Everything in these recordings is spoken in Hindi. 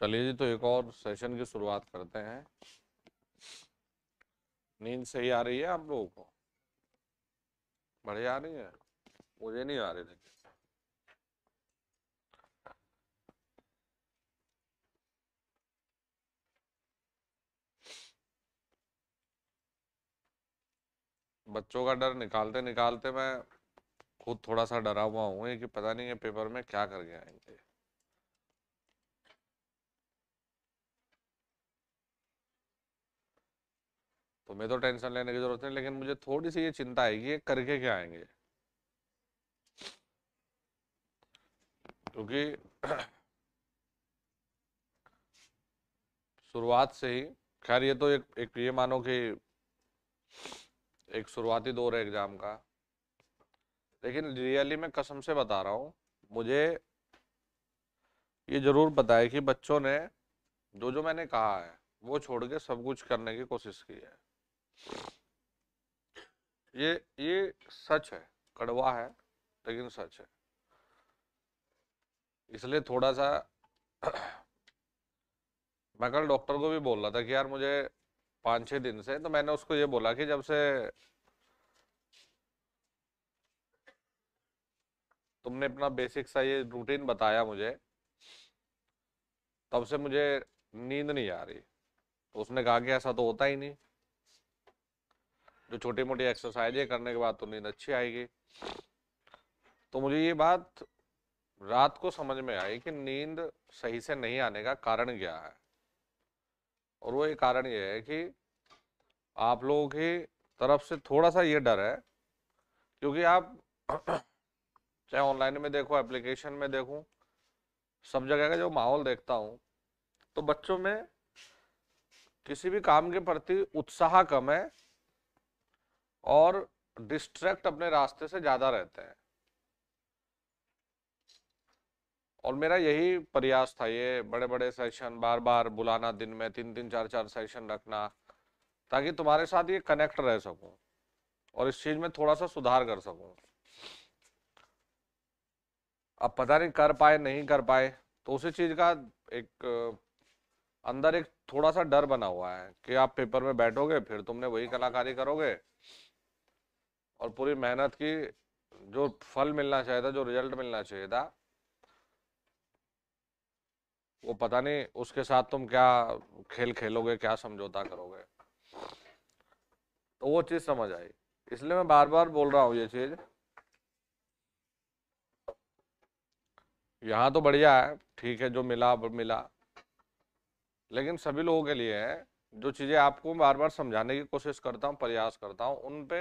चलिए जी तो एक और सेशन की शुरुआत करते हैं नींद सही आ रही है आप लोगों को बढ़िया आ रही है मुझे नहीं आ रही लेकिन बच्चों का डर निकालते निकालते मैं खुद थोड़ा सा डरा हुआ हूँ कि पता नहीं है पेपर में क्या करके आएंगे तो मैं तो टेंशन लेने की जरूरत नहीं लेकिन मुझे थोड़ी सी ये चिंता आएगी ये करके क्या आएंगे क्योंकि शुरुआत से ही खैर ये तो एक एक ये मानो कि एक शुरुआती दौर है एग्ज़ाम का लेकिन रियली मैं कसम से बता रहा हूँ मुझे ये ज़रूर पता है कि बच्चों ने जो जो मैंने कहा है वो छोड़ के सब कुछ करने की कोशिश की है ये ये सच है कड़वा है लेकिन सच है इसलिए थोड़ा सा मैं कल डॉक्टर को भी बोल रहा था कि यार मुझे पाँच छः दिन से तो मैंने उसको ये बोला कि जब से तुमने अपना बेसिक सा ये रूटीन बताया मुझे तब से मुझे नींद नहीं आ रही तो उसने कहा कि ऐसा तो होता ही नहीं जो छोटी मोटी एक्सरसाइजें करने के बाद तो नींद अच्छी आएगी तो मुझे ये बात रात को समझ में आई कि नींद सही से नहीं आने का कारण क्या है और वो ये कारण ये है कि आप लोगों की तरफ से थोड़ा सा ये डर है क्योंकि आप चाहे ऑनलाइन में देखो एप्लीकेशन में देखूं सब जगह का जो माहौल देखता हूं तो बच्चों में किसी भी काम के प्रति उत्साह कम है और डिस्ट्रैक्ट अपने रास्ते से ज़्यादा रहते हैं और मेरा यही प्रयास था ये बड़े बड़े सेशन बार बार बुलाना दिन में तीन तीन चार चार सेशन रखना ताकि तुम्हारे साथ ये कनेक्ट रह सकूं और इस चीज़ में थोड़ा सा सुधार कर सकूं अब पता नहीं कर पाए नहीं कर पाए तो उसी चीज़ का एक अंदर एक थोड़ा सा डर बना हुआ है कि आप पेपर में बैठोगे फिर तुमने वही कलाकारी करोगे और पूरी मेहनत की जो फल मिलना चाहिए था जो रिजल्ट मिलना चाहिए था वो पता नहीं उसके साथ तुम क्या खेल खेलोगे क्या समझौता करोगे तो वो चीज़ समझ आई इसलिए मैं बार बार बोल रहा हूँ ये चीज़ यहाँ तो बढ़िया है ठीक है जो मिला मिला लेकिन सभी लोगों के लिए है जो चीज़ें आपको बार बार समझाने की कोशिश करता हूँ प्रयास करता हूँ उन पे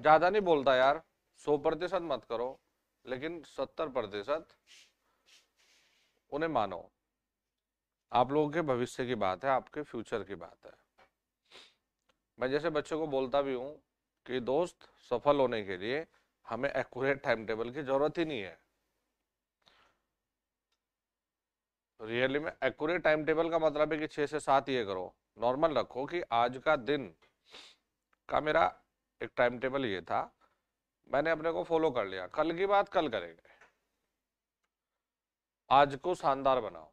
ज़्यादा नहीं बोलता यार सौ प्रतिशत मत करो लेकिन सत्तर प्रतिशत उन्हें मानो आप लोगों के भविष्य की बात है आपके फ्यूचर की बात है मैं जैसे बच्चों को बोलता भी हूँ कि दोस्त सफल होने के लिए हमें एक्यूरेट टाइम टेबल की जरूरत ही नहीं है रियली में एक्यूरेट टाइम टेबल का मतलब है कि छह से सात ये करो नॉर्मल रखो कि आज का दिन का मेरा एक टाइम टेबल ये था मैंने अपने को फॉलो कर लिया कल की बात कल करेंगे आज को शानदार बनाओ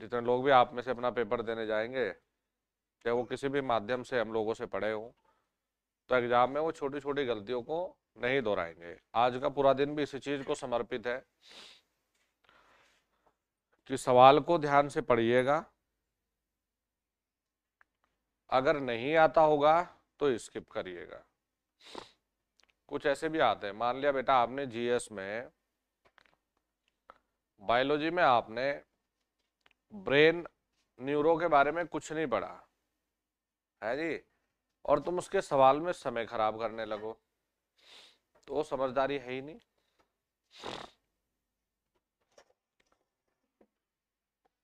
जितने लोग भी आप में से अपना पेपर देने जाएंगे चाहे वो किसी भी माध्यम से हम लोगों से पढ़े हों तो एग्जाम में वो छोटी छोटी गलतियों को नहीं दोहराएंगे आज का पूरा दिन भी इसी चीज को समर्पित है कि सवाल को ध्यान से पढ़िएगा अगर नहीं आता होगा तो स्किप करिएगा कुछ ऐसे भी आते हैं मान लिया बेटा आपने जीएस में बायोलॉजी में आपने ब्रेन न्यूरो के बारे में कुछ नहीं पढ़ा है जी और तुम उसके सवाल में समय खराब करने लगो तो समझदारी है ही नहीं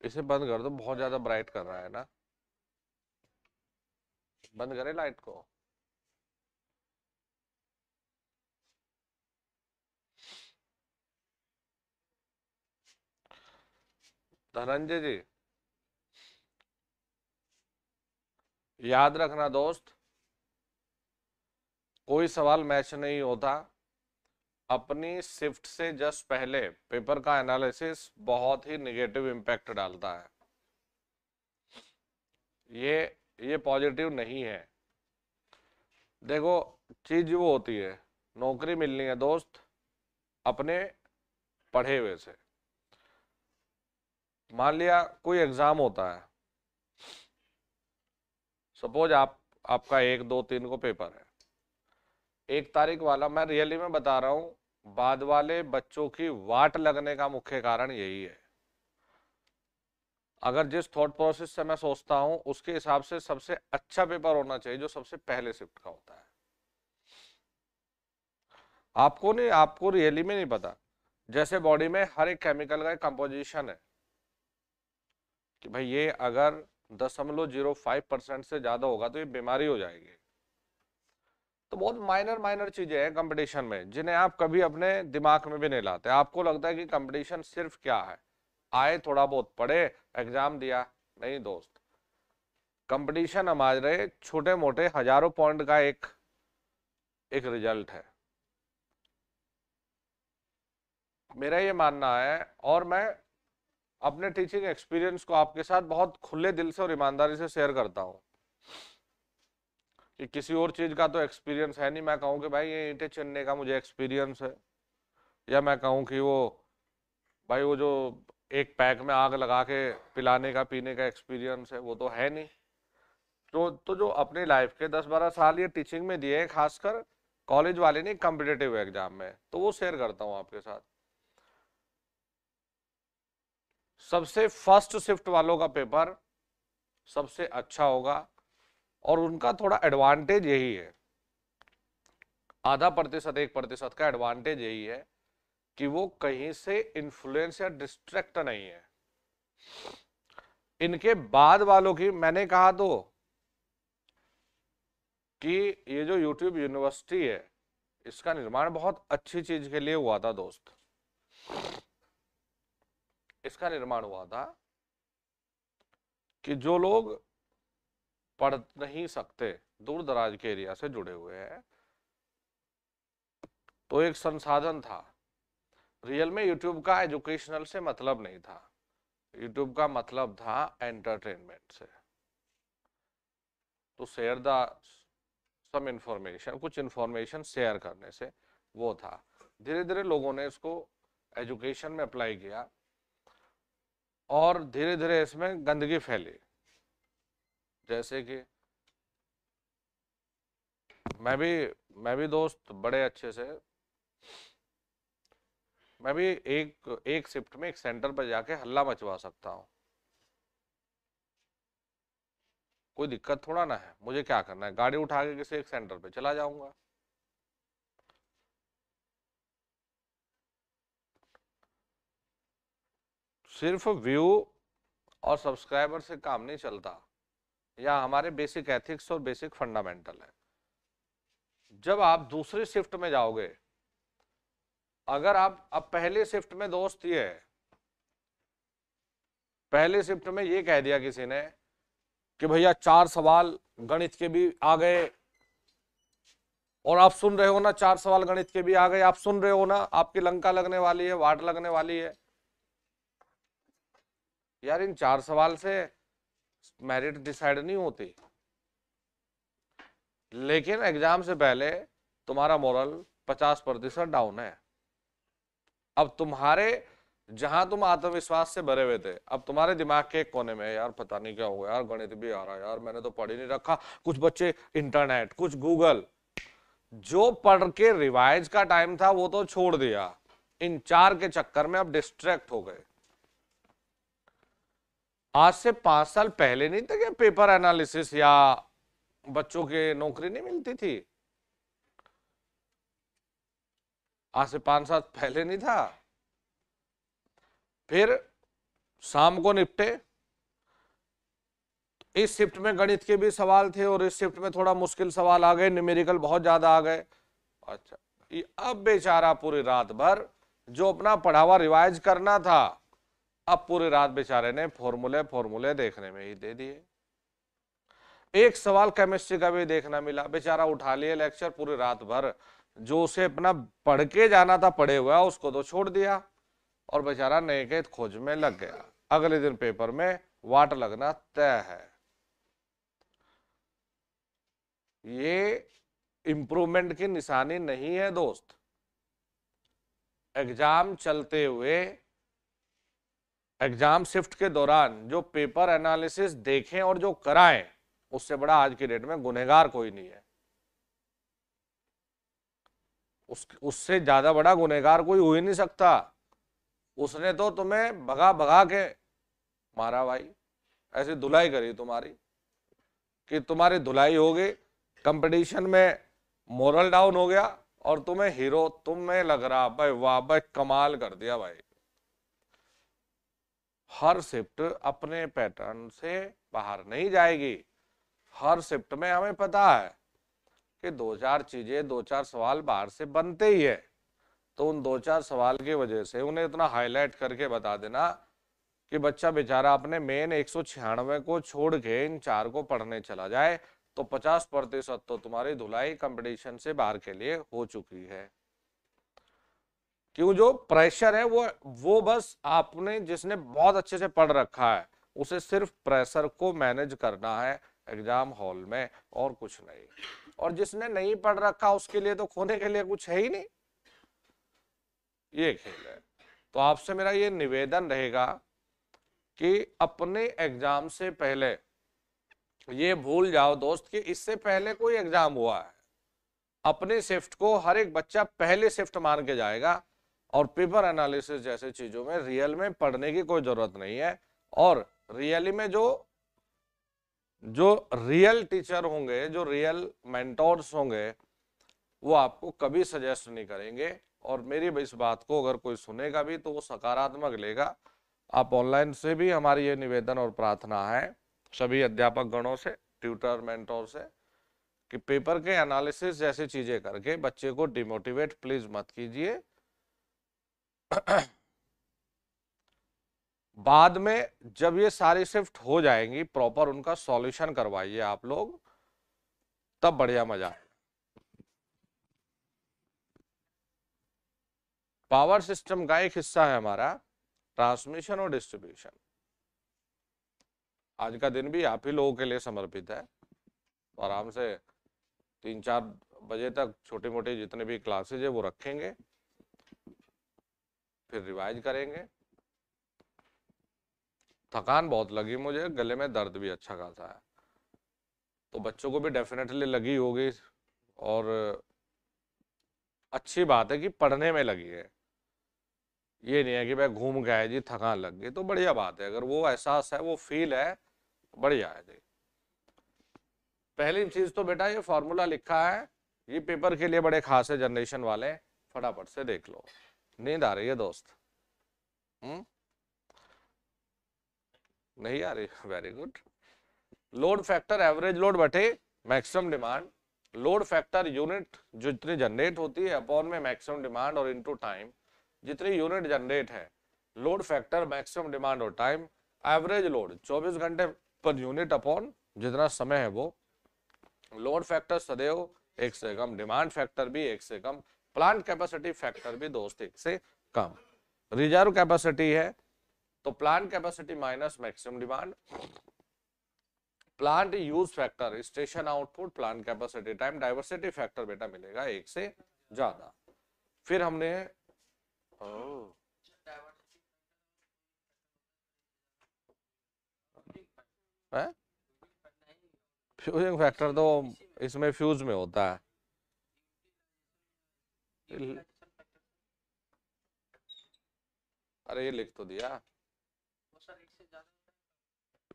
इसे बंद कर दो बहुत ज्यादा ब्राइट कर रहा है ना बंद करे लाइट को धनंजय जी याद रखना दोस्त कोई सवाल मैच नहीं होता अपनी शिफ्ट से जस्ट पहले पेपर का एनालिसिस बहुत ही निगेटिव इम्पैक्ट डालता है ये ये पॉजिटिव नहीं है देखो चीज वो होती है नौकरी मिलनी है दोस्त अपने पढ़े हुए से मान लिया कोई एग्जाम होता है सपोज आप आपका एक दो तीन को पेपर है एक तारीख वाला मैं रियली में बता रहा हूं बाद वाले बच्चों की वाट लगने का मुख्य कारण यही है अगर जिस थॉट प्रोसेस से मैं सोचता हूँ उसके हिसाब से सबसे अच्छा पेपर होना चाहिए जो सबसे पहले शिफ्ट का होता है आपको नहीं आपको रियली में नहीं पता जैसे बॉडी में हर एक केमिकल का एक कंपोजिशन है कि भाई ये अगर दशमलव जीरो फाइव परसेंट से ज़्यादा होगा तो ये बीमारी हो जाएगी तो बहुत माइनर माइनर चीज़ें हैं कंपटीशन में जिन्हें आप कभी अपने दिमाग में भी नहीं लाते आपको लगता है कि कंपटीशन सिर्फ क्या है आए थोड़ा बहुत पढ़े एग्जाम दिया नहीं दोस्त कंपटीशन हमारे छोटे मोटे हजारों पॉइंट का एक एक रिजल्ट है मेरा ये मानना है और मैं अपने टीचिंग एक्सपीरियंस को आपके साथ बहुत खुले दिल से और ईमानदारी से शेयर करता हूँ कि किसी और चीज़ का तो एक्सपीरियंस है नहीं मैं कहूँ कि भाई ये ईंटें चिन्हने का मुझे एक्सपीरियंस है या मैं कहूँ कि वो भाई वो जो एक पैक में आग लगा के पिलाने का पीने का एक्सपीरियंस है वो तो है नहीं तो तो जो अपने लाइफ के 10-12 साल ये टीचिंग में दिए हैं खासकर कॉलेज वाले ने कम्पिटेटिव एग्जाम में तो वो शेयर करता हूँ आपके साथ सबसे फर्स्ट शिफ्ट वालों का पेपर सबसे अच्छा होगा और उनका थोड़ा एडवांटेज यही है आधा प्रतिशत एक प्रतिशत का एडवांटेज यही है कि वो कहीं से इन्फ्लुएंस या डिस्ट्रैक्ट नहीं है इनके बाद वालों की मैंने कहा तो कि ये जो यूट्यूब यूनिवर्सिटी है इसका निर्माण बहुत अच्छी चीज के लिए हुआ था दोस्त इसका निर्माण हुआ था कि जो लोग पढ़ नहीं सकते दूर दराज के एरिया से जुड़े हुए हैं तो एक संसाधन था रियल में यूट्यूब का एजुकेशनल से मतलब नहीं था यूट्यूब का मतलब था एंटरटेनमेंट से तो शेयर द सम इंफॉर्मेशन कुछ इंफॉर्मेशन शेयर करने से वो था धीरे धीरे लोगों ने इसको एजुकेशन में अप्लाई किया और धीरे धीरे इसमें गंदगी फैली जैसे कि मैं भी मैं भी दोस्त बड़े अच्छे से मैं भी एक एक शिफ्ट में एक सेंटर पर जाके हल्ला मचवा सकता हूँ कोई दिक्कत थोड़ा ना है मुझे क्या करना है गाड़ी उठा के किसी एक सेंटर पे चला जाऊंगा सिर्फ व्यू और सब्सक्राइबर से काम नहीं चलता या हमारे बेसिक एथिक्स और बेसिक फंडामेंटल है जब आप दूसरे शिफ्ट में जाओगे अगर आप अब पहले शिफ्ट में दोस्त ये है पहले शिफ्ट में ये कह दिया किसी ने कि भैया चार सवाल गणित के भी आ गए और आप सुन रहे हो ना चार सवाल गणित के भी आ गए आप सुन रहे हो ना आपकी लंका लगने वाली है वाट लगने वाली है यार इन चार सवाल से मेरिट डिसाइड नहीं होती लेकिन एग्जाम से पहले तुम्हारा मॉरल पचास प्रतिशत डाउन है अब तुम्हारे जहां तुम आत्मविश्वास से भरे हुए थे अब तुम्हारे दिमाग के कोने में यार पता नहीं क्या हुआ यार गणित भी आ रहा है यार मैंने तो पढ़ ही नहीं रखा कुछ बच्चे इंटरनेट कुछ गूगल जो पढ़ के रिवाइज का टाइम था वो तो छोड़ दिया इन चार के चक्कर में अब डिस्ट्रैक्ट हो गए आज से पांच साल पहले नहीं था क्या पेपर एनालिसिस या बच्चों के नौकरी नहीं मिलती थी आज से पांच सात पहले नहीं था फिर शाम को निपटे इस शिफ्ट में गणित के भी सवाल थे और इस शिफ्ट में थोड़ा मुश्किल सवाल आ गए न्यूमेरिकल बहुत ज्यादा आ गए अच्छा ये अब बेचारा पूरी रात भर जो अपना पढ़ावा रिवाइज करना था अब पूरी रात बेचारे ने फॉर्मूले फॉर्मूले देखने में ही दे दिए एक सवाल केमिस्ट्री का भी देखना मिला बेचारा उठा लिए लेक्चर पूरी रात भर जो उसे अपना पढ़ के जाना था पढ़े हुआ उसको तो छोड़ दिया और बेचारा नए के खोज में लग गया अगले दिन पेपर में वाट लगना तय है ये इंप्रूवमेंट की निशानी नहीं है दोस्त एग्जाम चलते हुए एग्जाम शिफ्ट के दौरान जो पेपर एनालिसिस देखें और जो कराएं उससे बड़ा आज की डेट में गुनहगार कोई नहीं है उस उससे ज़्यादा बड़ा गुनहगार कोई हो ही नहीं सकता उसने तो तुम्हें भगा भगा के मारा भाई ऐसे धुलाई करी तुम्हारी कि तुम्हारी धुलाई हो गई कंपटीशन में मोरल डाउन हो गया और तुम्हें हीरो तुम्हें लग रहा भाई वाह भाई कमाल कर दिया भाई हर शिफ्ट अपने पैटर्न से बाहर नहीं जाएगी हर शिफ्ट में हमें पता है कि दो चार चीजें दो चार सवाल बाहर से बनते ही है तो उन दो चार सवाल की वजह से उन्हें इतना हाईलाइट करके बता देना कि बच्चा बेचारा अपने मेन एक को छोड़ के इन चार को पढ़ने चला जाए तो 50 प्रतिशत तो तुम्हारी धुलाई कंपटीशन से बाहर के लिए हो चुकी है क्यों जो प्रेशर है वो वो बस आपने जिसने बहुत अच्छे से पढ़ रखा है उसे सिर्फ प्रेशर को मैनेज करना है एग्जाम हॉल में और कुछ नहीं और जिसने नहीं पढ़ रखा उसके लिए तो खोने के लिए कुछ है ही नहीं ये खेल है तो आपसे मेरा ये निवेदन रहेगा कि अपने एग्जाम से पहले ये भूल जाओ दोस्त कि इससे पहले कोई एग्जाम हुआ है अपने शिफ्ट को हर एक बच्चा पहले शिफ्ट मान के जाएगा और पेपर एनालिसिस जैसे चीजों में रियल में पढ़ने की कोई जरूरत नहीं है और रियली में जो जो रियल टीचर होंगे जो रियल मेंटोर्स होंगे वो आपको कभी सजेस्ट नहीं करेंगे और मेरी इस बात को अगर कोई सुनेगा भी तो वो सकारात्मक लेगा आप ऑनलाइन से भी हमारी ये निवेदन और प्रार्थना है सभी अध्यापक गणों से ट्यूटर मेंटोर से कि पेपर के एनालिसिस जैसी चीजें करके बच्चे को डिमोटिवेट प्लीज मत कीजिए बाद में जब ये सारी शिफ्ट हो जाएंगी प्रॉपर उनका सॉल्यूशन करवाइए आप लोग तब बढ़िया मजा है पावर सिस्टम का एक हिस्सा है हमारा ट्रांसमिशन और डिस्ट्रीब्यूशन आज का दिन भी आप ही लोगों के लिए समर्पित है तो आराम से तीन चार बजे तक छोटी मोटी जितने भी क्लासेज है वो रखेंगे फिर रिवाइज करेंगे थकान बहुत लगी मुझे गले में दर्द भी अच्छा खासा है तो बच्चों को भी डेफिनेटली लगी होगी और अच्छी बात है कि पढ़ने में लगी है ये नहीं है कि भाई घूम गए जी थकान लग गई तो बढ़िया बात है अगर वो एहसास है वो फील है बढ़िया है जी पहली चीज तो बेटा ये फॉर्मूला लिखा है ये पेपर के लिए बड़े खास है जनरेशन वाले फटाफट से देख लो नींद आ रही है दोस्त हम्म नहीं आ रही very good load factor average load बटे maximum demand load factor unit जो जितनी जनरेट होती है अपॉन में मैक्सिमम डिमांड और इनटू टाइम जितनी यूनिट जनरेट है लोड फैक्टर मैक्सिमम डिमांड और टाइम एवरेज लोड 24 घंटे पर यूनिट अपॉन जितना समय है वो लोड फैक्टर सदैव एक से कम डिमांड फैक्टर भी एक से कम प्लांट कैपेसिटी फैक्टर भी दोस्त एक से कम रिजर्व कैपेसिटी है तो plant capacity minus maximum demand plant use factor station output plant capacity time diversity factor बेटा मिलेगा एक से ज्यादा फिर हमने ओ, फ्यूजिंग फैक्टर तो इसमें फ्यूज में होता है अरे ये लिख तो दिया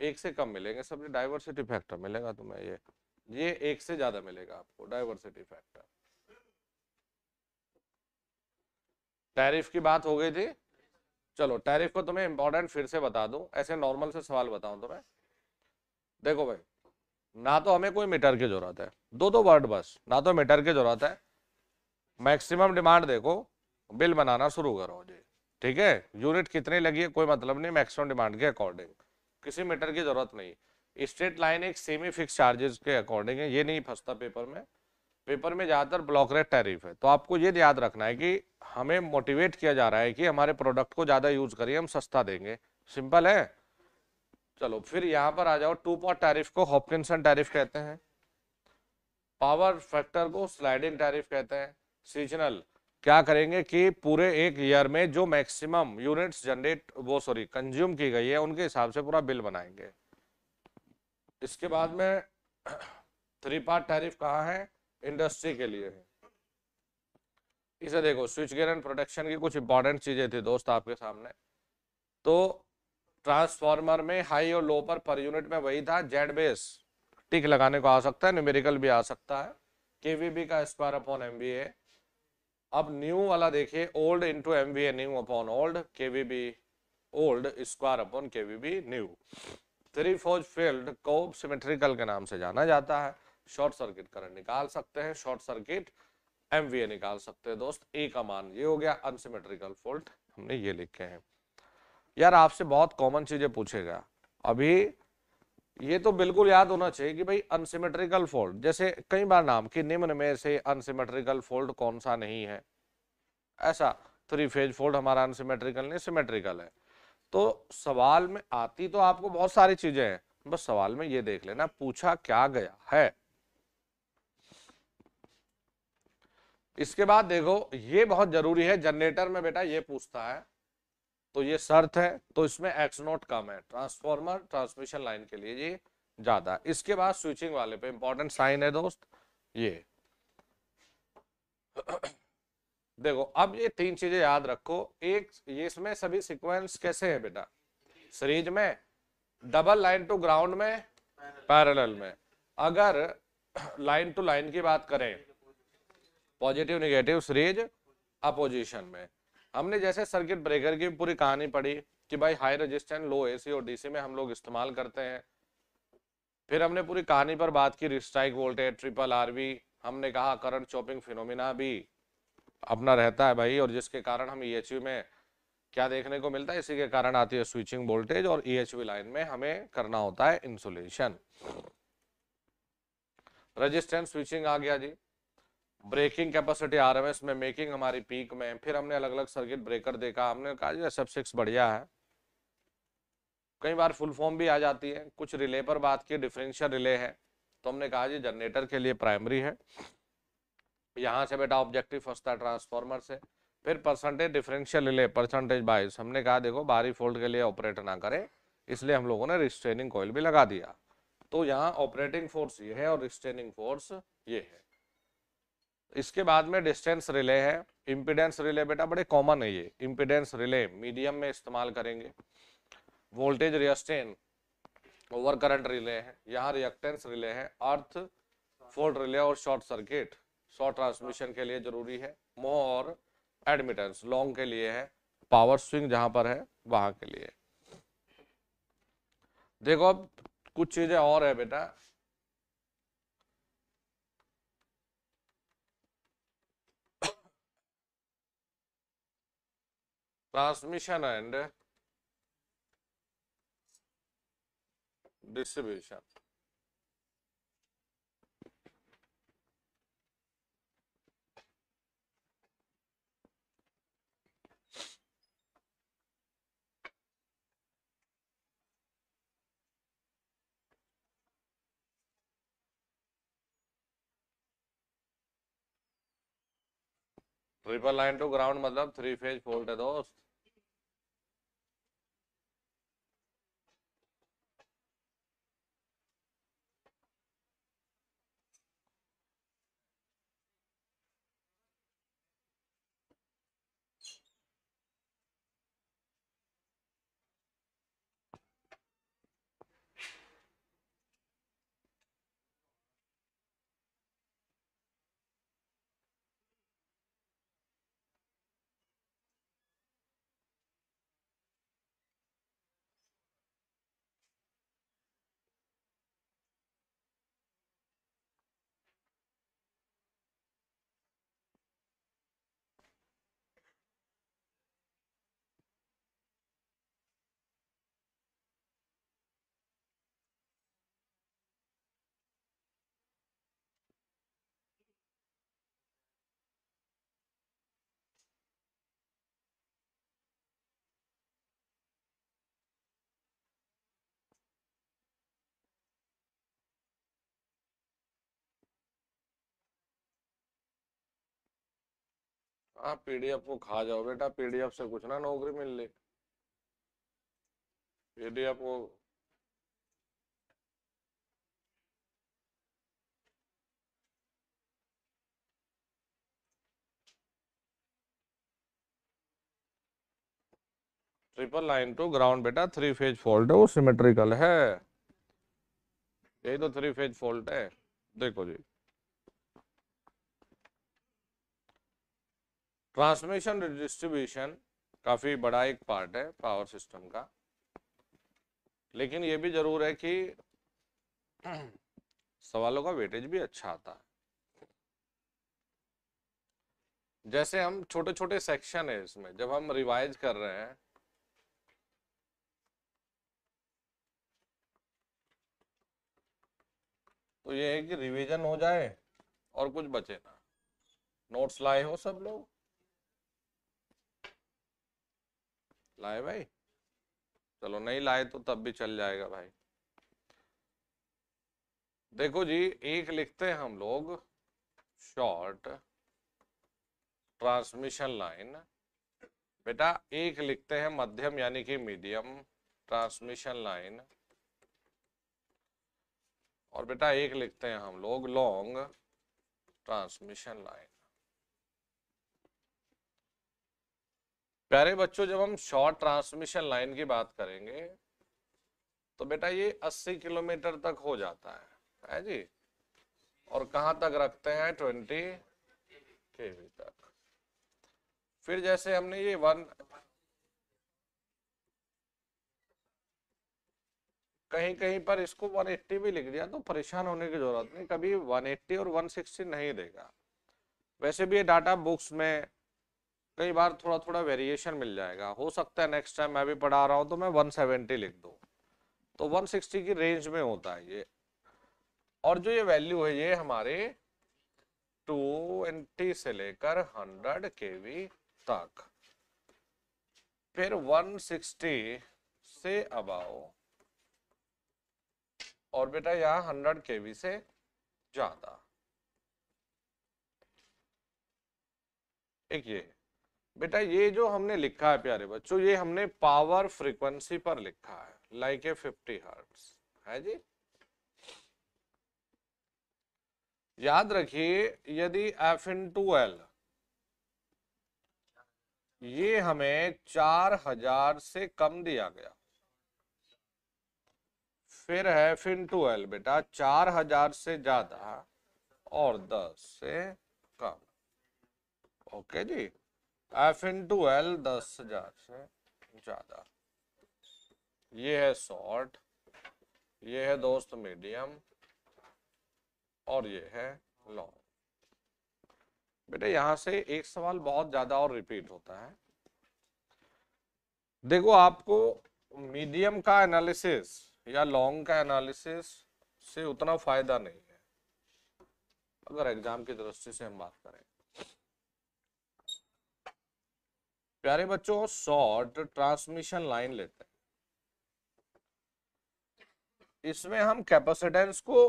एक से कम मिलेंगे सब डाइवर्सिटी फैक्टर मिलेगा तुम्हें ये ये एक से ज्यादा मिलेगा आपको डाइवर्सिटी फैक्टर टैरिफ की बात हो गई थी चलो टैरिफ को तुम्हें इंपॉर्टेंट फिर से बता दूं ऐसे नॉर्मल से सवाल बताऊं तुम्हें देखो भाई ना तो हमें कोई मीटर की जरूरत है दो दो वर्ड बस ना तो मीटर की जरूरत है मैक्सिमम डिमांड देखो बिल बनाना शुरू करो जी ठीक है यूनिट कितनी लगी है कोई मतलब नहीं मैक्सिमम डिमांड के अकॉर्डिंग किसी मीटर की जरूरत नहीं स्ट्रेट लाइन एक सेमी फिक्स चार्जेस के अकॉर्डिंग है ये नहीं फंसता पेपर में पेपर में ज़्यादातर ब्लॉक रेट टैरिफ है तो आपको ये याद रखना है कि हमें मोटिवेट किया जा रहा है कि हमारे प्रोडक्ट को ज़्यादा यूज़ करिए हम सस्ता देंगे सिंपल है चलो फिर यहाँ पर आ जाओ टू पॉट टैरिफ को हॉपकिनसन टैरिफ कहते हैं पावर फैक्टर को स्लाइडिंग टैरिफ कहते हैं सीजनल क्या करेंगे कि पूरे एक ईयर में जो मैक्सिमम यूनिट्स जनरेट वो सॉरी कंज्यूम की गई है उनके हिसाब से पूरा बिल बनाएंगे इसके बाद में थ्री पार्ट टैरिफ कहाँ है इंडस्ट्री के लिए है इसे देखो स्विच गेयर एंड प्रोटेक्शन की कुछ इंपॉर्टेंट चीजें थी दोस्त आपके सामने तो ट्रांसफार्मर में हाई और लो पर पर यूनिट में वही था जेड बेस टिक लगाने को आ सकता है न्यूमेरिकल भी आ सकता है केवीबी का स्क्वायर अपॉन एमबीए अब न्यू वाला देखिए old into M V A new upon old K V B old square upon K V B new three forge field को सिमेट्रिकल के नाम से जाना जाता है शॉर्ट सर्किट करंट निकाल सकते हैं short circuit M V A निकाल सकते हैं दोस्त ए का मान ये हो गया अनसिमेट्रिकल फोल्ट हमने ये लिखे हैं यार आपसे बहुत कॉमन चीजें पूछेगा अभी ये तो बिल्कुल याद होना चाहिए कि भाई अनसिमेट्रिकल फोल्ड जैसे कई बार नाम कि निम्न में से अनसिमेट्रिकल फोल्ड कौन सा नहीं है ऐसा थ्री फेज फोल्ड हमारा अनसिमेट्रिकल नहीं सिमेट्रिकल है तो सवाल में आती तो आपको बहुत सारी चीजें हैं बस सवाल में ये देख लेना पूछा क्या गया है इसके बाद देखो ये बहुत जरूरी है जनरेटर में बेटा ये पूछता है तो ये शर्त है तो इसमें एक्स नोट कम है ट्रांसफॉर्मर ट्रांसमिशन लाइन के लिए ये ज्यादा इसके बाद स्विचिंग वाले पे इंपॉर्टेंट साइन है दोस्त ये देखो अब ये तीन चीजें याद रखो एक ये इसमें सभी सीक्वेंस कैसे है बेटा सीरीज में डबल लाइन टू ग्राउंड में पैरेलल में अगर लाइन टू लाइन की बात करें पॉजिटिव निगेटिव सीरीज अपोजिशन में हमने जैसे सर्किट ब्रेकर की पूरी कहानी पढ़ी कि भाई हाई रेजिस्टेंस लो एसी और डीसी में हम लोग इस्तेमाल करते हैं फिर हमने पूरी कहानी पर बात की रिस्ट्राइक वोल्टेज ट्रिपल आरवी हमने कहा करंट चॉपिंग फिनोमिना भी अपना रहता है भाई और जिसके कारण हम ई e में क्या देखने को मिलता है इसी के कारण आती है स्विचिंग वोल्टेज और ई e लाइन में हमें करना होता है इंसुलेशन रजिस्टेंस स्विचिंग आ गया जी ब्रेकिंग कैपेसिटी आरएमएस में मेकिंग हमारी पीक में फिर हमने अलग अलग सर्किट ब्रेकर देखा हमने कहा सब सिक्स बढ़िया है कई बार फुल फॉर्म भी आ जाती है कुछ रिले पर बात की डिफरेंशियल रिले है तो हमने कहा जी जनरेटर के लिए प्राइमरी है यहाँ से बेटा ऑब्जेक्टिव फंसता है ट्रांसफॉर्मर से फिर परसेंटेज डिफरेंशियल रिले परसेंटेज बाइस हमने कहा देखो बाहरी फोल्ड के लिए ऑपरेट ना करें इसलिए हम लोगों ने रिस्ट्रेनिंग कॉयल भी लगा दिया तो यहाँ ऑपरेटिंग फोर्स ये है और रिस्ट्रेनिंग फोर्स ये है इसके बाद में डिस्टेंस रिले है इम्पिडेंस रिले बेटा बड़े कॉमन है ये इम्पिडेंस रिले मीडियम में इस्तेमाल करेंगे voltage restraint over current relay है यहाँ रिएक्टेंस रिले है अर्थ फोल्ड रिले और शॉर्ट सर्किट शॉर्ट ट्रांसमिशन के लिए जरूरी है मो और एडमिटेंस लॉन्ग के लिए है पावर स्विंग जहां पर है वहां के लिए देखो अब कुछ चीजें और है बेटा transmission and uh, distribution. Triple line to ground मतलब थ्री फेज फोल्ट है दोस्त आप हाँ, पीडीएफ को खा जाओ बेटा पीडीएफ से कुछ ना नौकरी मिल ले पीडीएफ को ट्रिपल लाइन टू ग्राउंड बेटा थ्री फेज फॉल्ट है वो सिमेट्रिकल है यही तो थ्री फेज फॉल्ट है देखो जी ट्रांसमिशन डिस्ट्रीब्यूशन काफ़ी बड़ा एक पार्ट है पावर सिस्टम का लेकिन ये भी ज़रूर है कि सवालों का वेटेज भी अच्छा आता है जैसे हम छोटे छोटे सेक्शन है इसमें जब हम रिवाइज कर रहे हैं तो ये है कि रिवीजन हो जाए और कुछ बचे ना नोट्स लाए हो सब लोग लाए भाई चलो नहीं लाए तो तब भी चल जाएगा भाई देखो जी एक लिखते हैं हम लोग शॉर्ट ट्रांसमिशन लाइन बेटा एक लिखते हैं मध्यम यानी कि मीडियम ट्रांसमिशन लाइन और बेटा एक लिखते हैं हम लोग लॉन्ग ट्रांसमिशन लाइन प्यारे बच्चों जब हम शॉर्ट ट्रांसमिशन लाइन की बात करेंगे तो बेटा ये 80 किलोमीटर तक हो जाता है है जी और कहाँ तक रखते हैं 20 केवी तक फिर जैसे हमने ये वन कहीं कहीं पर इसको 180 भी लिख दिया तो परेशान होने की जरूरत नहीं कभी 180 और 160 नहीं देगा वैसे भी ये डाटा बुक्स में कई बार थोड़ा थोड़ा वेरिएशन मिल जाएगा हो सकता है नेक्स्ट टाइम मैं भी पढ़ा रहा हूँ तो मैं 170 लिख दूँ तो 160 की रेंज में होता है ये और जो ये वैल्यू है ये हमारे 20 से लेकर 100 के तक फिर 160 से अबाव और बेटा यहाँ 100 के से ज़्यादा एक ये है बेटा ये जो हमने लिखा है प्यारे बच्चों ये हमने पावर फ्रीक्वेंसी पर लिखा है लाइक ए फिफ्टी हर्ट्स है जी याद रखिए यदि एफ इन टू एल ये हमें चार हजार से कम दिया गया फिर है एफ इन टू एल बेटा चार हजार से ज्यादा और दस से कम ओके जी एफ इन टू एल दस हजार से ज्यादा ये है शॉर्ट ये है दोस्त मीडियम और ये है लॉन्ग बेटे यहां से एक सवाल बहुत ज्यादा और रिपीट होता है देखो आपको मीडियम का एनालिसिस या लॉन्ग का एनालिसिस से उतना फायदा नहीं है अगर एग्जाम की दृष्टि से हम बात करें प्यारे बच्चों शॉर्ट ट्रांसमिशन लाइन लेते हैं इसमें हम कैपेसिटेंस को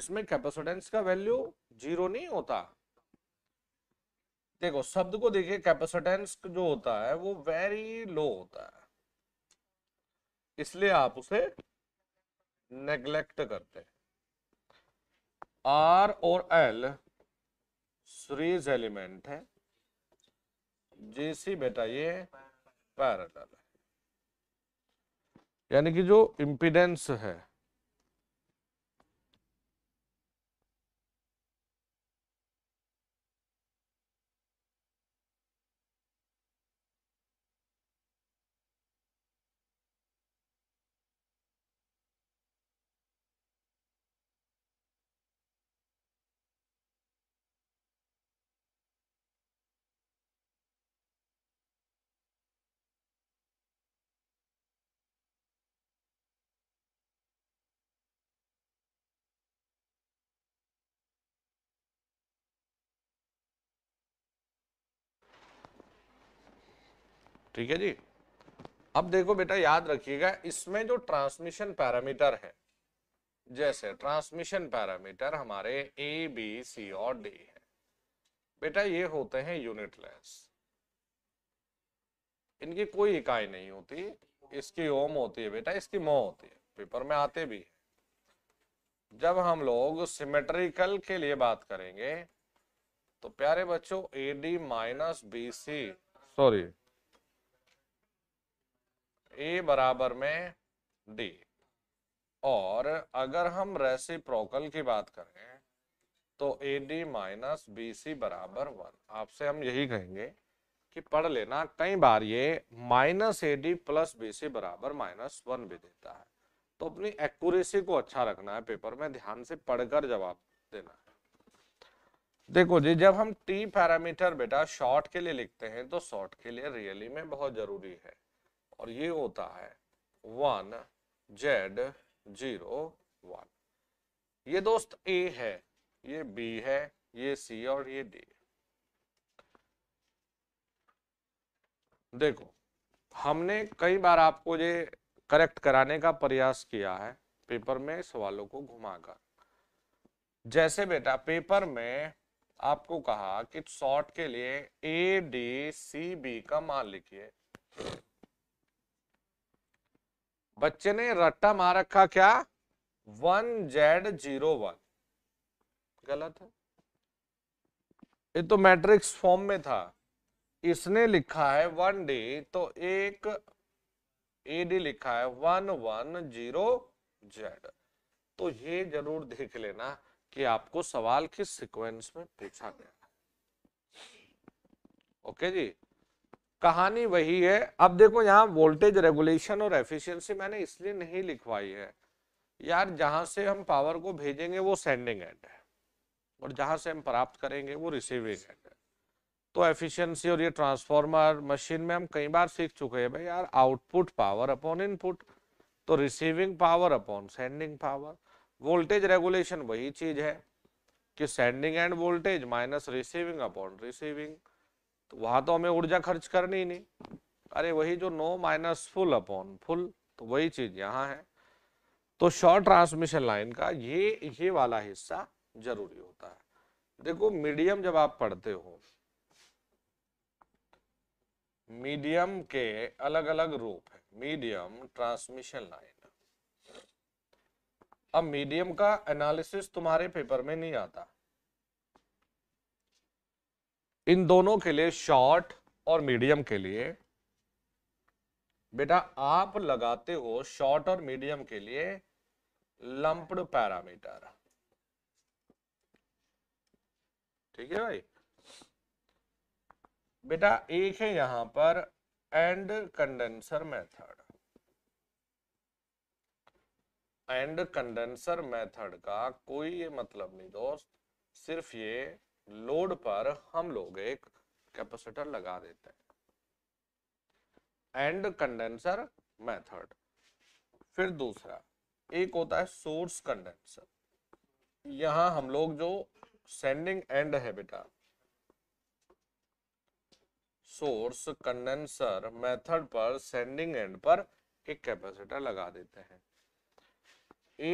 इसमें कैपेसिटेंस का वैल्यू जीरो नहीं होता देखो शब्द को देखिए कैपेसिटेंस जो होता है वो वेरी लो होता है इसलिए आप उसे नेग्लेक्ट करते हैं आर और एल सीरीज एलिमेंट है जेसी बेटा ये पैरेलल यानी कि जो इम्पिडेंस है ठीक है जी अब देखो बेटा याद रखिएगा इसमें जो ट्रांसमिशन पैरामीटर है जैसे ट्रांसमिशन पैरामीटर हमारे ए बी सी और डी है बेटा ये होते हैं यूनिटलेस इनकी कोई इकाई नहीं होती इसकी ओम होती है बेटा इसकी मो होती है पेपर में आते भी है जब हम लोग सिमेट्रिकल के लिए बात करेंगे तो प्यारे बच्चों A D minus B C sorry A बराबर में डी और अगर हम प्रोकल की बात करें तो A D minus B C बराबर वन आपसे हम यही कहेंगे कि पढ़ लेना कई बार ये minus A D plus B C बराबर माइनस वन भी देता है तो अपनी एक्यूरेसी को अच्छा रखना है पेपर में ध्यान से पढ़कर जवाब देना है देखो जी जब हम टी पैरामीटर बेटा शॉर्ट के लिए लिखते हैं तो शॉर्ट के लिए रियली में बहुत जरूरी है और ये होता है वन जेड जीरो वन ये दोस्त ए है ये बी है ये सी और ये डी देखो हमने कई बार आपको ये करेक्ट कराने का प्रयास किया है पेपर में सवालों को घुमाकर जैसे बेटा पेपर में आपको कहा कि शॉर्ट के लिए ए डी सी बी का मान लिखिए बच्चे ने रट्टा मार रखा क्या वन जेड जीरो वन गलत है ये तो मैट्रिक्स फॉर्म में था इसने लिखा है वन डी तो एक ए डी लिखा है वन वन जीरो जेड तो ये जरूर देख लेना कि आपको सवाल किस सीक्वेंस में पूछा गया ओके जी कहानी वही है अब देखो यहाँ वोल्टेज रेगुलेशन और एफिशिएंसी मैंने इसलिए नहीं लिखवाई है यार जहाँ से हम पावर को भेजेंगे वो सेंडिंग एंड है और जहाँ से हम प्राप्त करेंगे वो रिसीविंग एंड है तो एफिशिएंसी और ये ट्रांसफार्मर मशीन में हम कई बार सीख चुके हैं भाई यार आउटपुट पावर अपॉन इनपुट तो receiving power upon sending power voltage regulation वही चीज है कि sending end voltage minus receiving upon receiving तो वहां तो हमें ऊर्जा खर्च करनी ही नहीं अरे वही जो no minus full upon full तो वही चीज यहाँ है तो शॉर्ट ट्रांसमिशन लाइन का ये ये वाला हिस्सा जरूरी होता है देखो मीडियम जब आप पढ़ते हो मीडियम के अलग अलग रूप है मीडियम ट्रांसमिशन लाइन अब मीडियम का एनालिसिस तुम्हारे पेपर में नहीं आता इन दोनों के लिए शॉर्ट और मीडियम के लिए बेटा आप लगाते हो शॉर्ट और मीडियम के लिए लंप्ड पैरामीटर ठीक है भाई बेटा एक है यहां पर end condenser method end condenser method का कोई ये मतलब नहीं दोस्त सिर्फ ये लोड पर हम लोग एक कैपेसिटर लगा देते हैं एंड कंडेंसर मेथड फिर दूसरा एक होता है सोर्स कंडेंसर यहां हम लोग जो सेंडिंग एंड है बेटा सोर्स कंडेंसर मेथड पर सेंडिंग एंड पर एक कैपेसिटर लगा देते हैं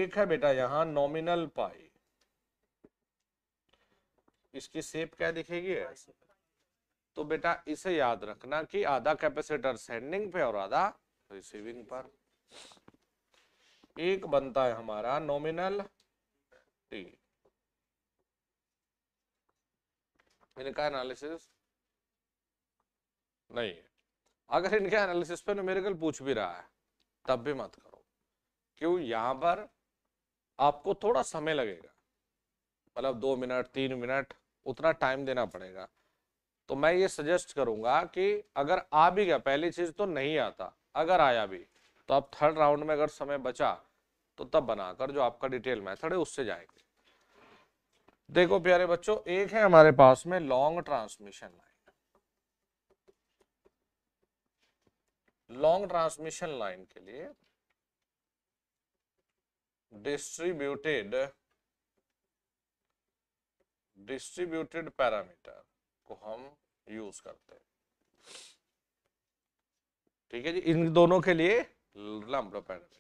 एक है बेटा यहाँ नॉमिनल पाई इसकी सेप क्या दिखेगी तो बेटा इसे याद रखना कि आधा कैपेसिटर सेंडिंग पे और आधा रिसीविंग पर एक बनता है हमारा नॉमिनल टी इनका एनालिसिस नहीं अगर इनके एनालिसिस पे न्यूमेरिकल पूछ भी रहा है तब भी मत करो क्यों यहां पर आपको थोड़ा समय लगेगा मतलब दो मिनट तीन मिनट उतना टाइम देना पड़ेगा तो मैं ये सजेस्ट करूंगा कि अगर आ भी गया पहली चीज तो नहीं आता अगर आया भी तो आप थर्ड राउंड में अगर समय बचा तो तब बनाकर जो आपका डिटेल मैथड है उससे जाएंगे देखो प्यारे बच्चों एक है हमारे पास में long transmission line long transmission line के लिए डिस्ट्रीब्यूटेड डिस्ट्रीब्यूटेड पैरामीटर को हम यूज करते हैं ठीक है जी इन दोनों के लिए लंब पैरामीटर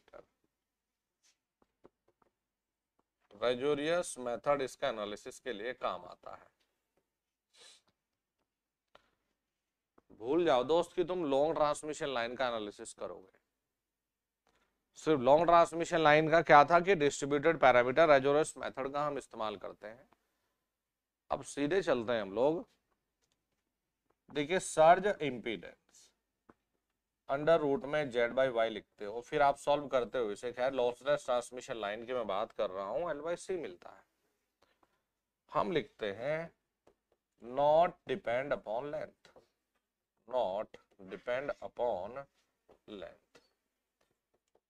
रेजोरियस मेथड इसका एनालिसिस के लिए काम आता है भूल जाओ दोस्त कि तुम लॉन्ग ट्रांसमिशन लाइन का एनालिसिस करोगे सिर्फ लॉन्ग ट्रांसमिशन लाइन का क्या था कि डिस्ट्रीब्यूटेड पैरामीटर रेजोरियस मेथड का हम इस्तेमाल करते हैं अब सीधे चलते हैं हम लोग देखिए सर्ज इम्पीडेंस अंडर रूट में जेड बाई वाई लिखते हो फिर आप सॉल्व करते हो इसे खैर लॉसलेस ट्रांसमिशन लाइन की मैं बात कर रहा हूं एल बाई सी मिलता है हम लिखते हैं not depend upon length not depend upon length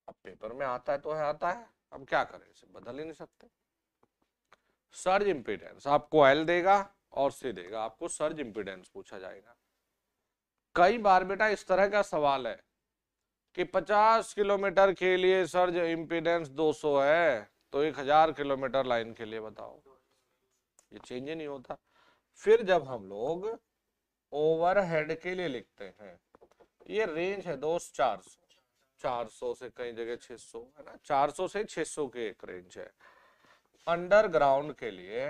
अब पेपर में आता है तो है आता है अब क्या करें इसे बदल ही नहीं सकते सर्ज इम्पीडेंस आपको एल देगा और से देगा आपको सर्ज इम्पीडेंस पूछा जाएगा कई बार बेटा इस तरह का सवाल है कि 50 किलोमीटर के लिए सर्ज इम्पीडेंस 200 है तो 1000 किलोमीटर लाइन के लिए बताओ ये चेंज ही नहीं होता फिर जब हम लोग ओवरहेड के लिए लिखते हैं ये रेंज है दोस्त चार सौ चार सौ से कई जगह 600 है ना 400 से 600 के एक रेंज है अंडरग्राउंड के लिए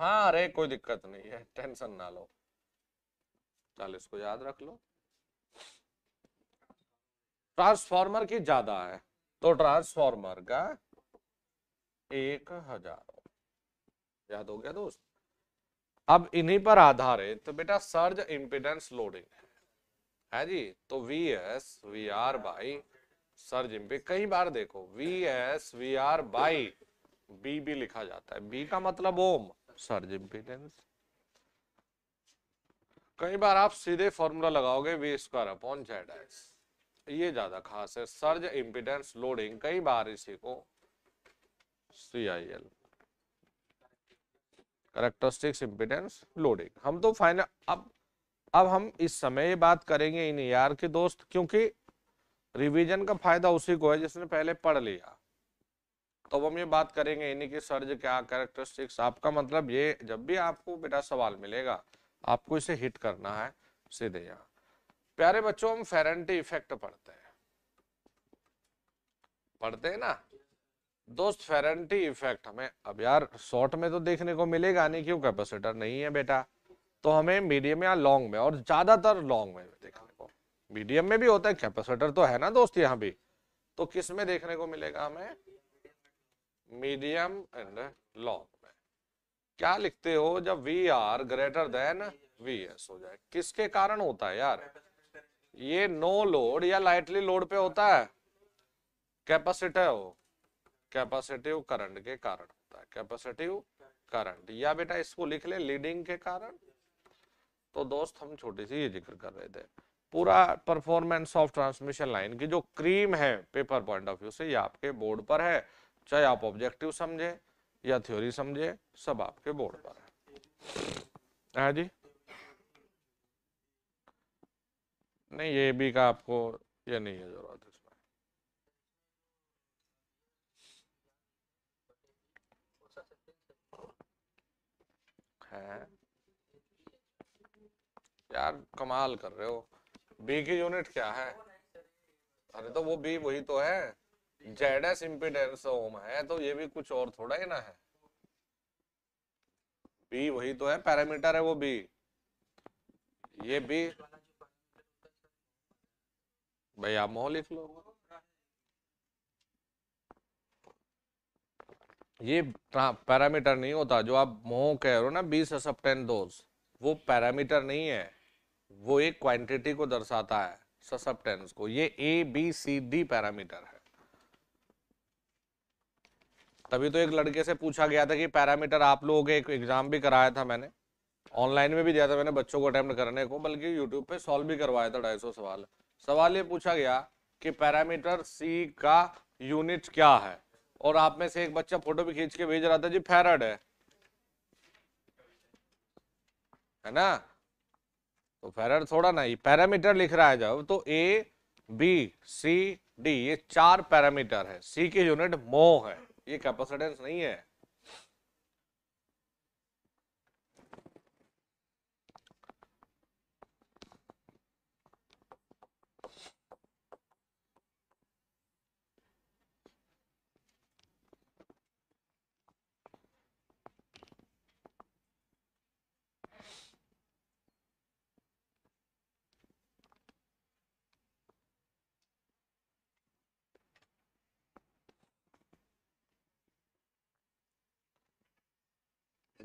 हाँ अरे कोई दिक्कत नहीं है टेंशन ना लो चल इसको याद रख लो ट्रांसफार्मर की ज्यादा है तो ट्रांसफार्मर का एक हजार याद हो गया दोस्त अब इन्हीं पर आधारित तो बेटा सर्ज इंपीडेंस लोडिंग है जी तो V S V R by सर्जिम पे कई बार देखो V S V R by B भी लिखा जाता है बी का मतलब ओम सर्ज इम्पीडेंस कई बार आप सीधे फॉर्मूला लगाओगे V square upon Z S ये ज्यादा खास है सर्ज इम्पीडेंस लोडिंग कई बार इसी को C I L characteristics impedance loading हम तो फाइनल अब अब हम इस समय ये बात करेंगे इन यार के दोस्त क्योंकि रिवीजन का फायदा उसी को है जिसने पहले पढ़ लिया तो अब हम ये बात करेंगे इन्हीं के सर्ज क्या कैरेक्टरिस्टिक्स आपका मतलब ये जब भी आपको बेटा सवाल मिलेगा आपको इसे हिट करना है सीधे यहाँ प्यारे बच्चों हम फेरेंटी इफेक्ट पढ़ते हैं पढ़ते हैं ना दोस्त फेरेंटी इफेक्ट हमें अब यार शॉर्ट में तो देखने को मिलेगा नहीं क्यों कैपेसिटर नहीं है बेटा तो हमें मीडियम या लॉन्ग में और ज्यादातर लॉन्ग में देखने मीडियम में भी होता है कैपेसिटर तो है ना दोस्त यहाँ भी तो किस में देखने को मिलेगा हमें मीडियम एंड लॉन्ग में क्या लिखते हो जब V R greater than V S हो जाए किसके कारण होता है यार ये नो लोड या लाइटली लोड पे होता है कैपेसिटिव कैपेसिटिव करंट के कारण होता है कैपेसिटिव करंट या बेटा इसको लिख ले लीडिंग के कारण तो दोस्त हम छोटी सी ये जिक्र कर रहे थे पूरा परफॉर्मेंस ऑफ ट्रांसमिशन लाइन की जो क्रीम है पेपर पॉइंट ऑफ व्यू से ये आपके बोर्ड पर है चाहे आप ऑब्जेक्टिव समझे या थ्योरी समझे सब आपके बोर्ड पर है हाँ जी नहीं ये भी का आपको ये नहीं है जरूरत इसमें है यार कमाल कर रहे हो बी की यूनिट क्या है अरे तो वो बी वही तो है जेड एस इम्पिडेंस ओम है तो ये भी कुछ और थोड़ा ही ना है बी वही तो है पैरामीटर है वो बी ये बी भाई आप मोह लिख लो ये पैरामीटर नहीं होता जो आप मोह कह रहे हो ना बी वो पैरामीटर नहीं है वो एक क्वांटिटी को दर्शाता है ससेप्टेंस को ये A B C D parameter है तभी तो एक लड़के से पूछा गया था कि पैरामीटर आप लोगों के एक एग्जाम भी कराया था मैंने ऑनलाइन में भी दिया था मैंने बच्चों को अटेम्प्ट करने को बल्कि यूट्यूब पे सॉल्व भी करवाया था ढाई सौ सवाल सवाल ये पूछा गया कि पैरामीटर सी का यूनिट क्या है और आप में से एक बच्चा फोटो भी खींच के भेज रहा था जी फेरड है है ना तो फेरर थोड़ा ना ये पैरामीटर लिख रहा है जब तो ए बी सी डी ये चार पैरामीटर है सी की यूनिट मो है ये कैपेसिटेंस नहीं है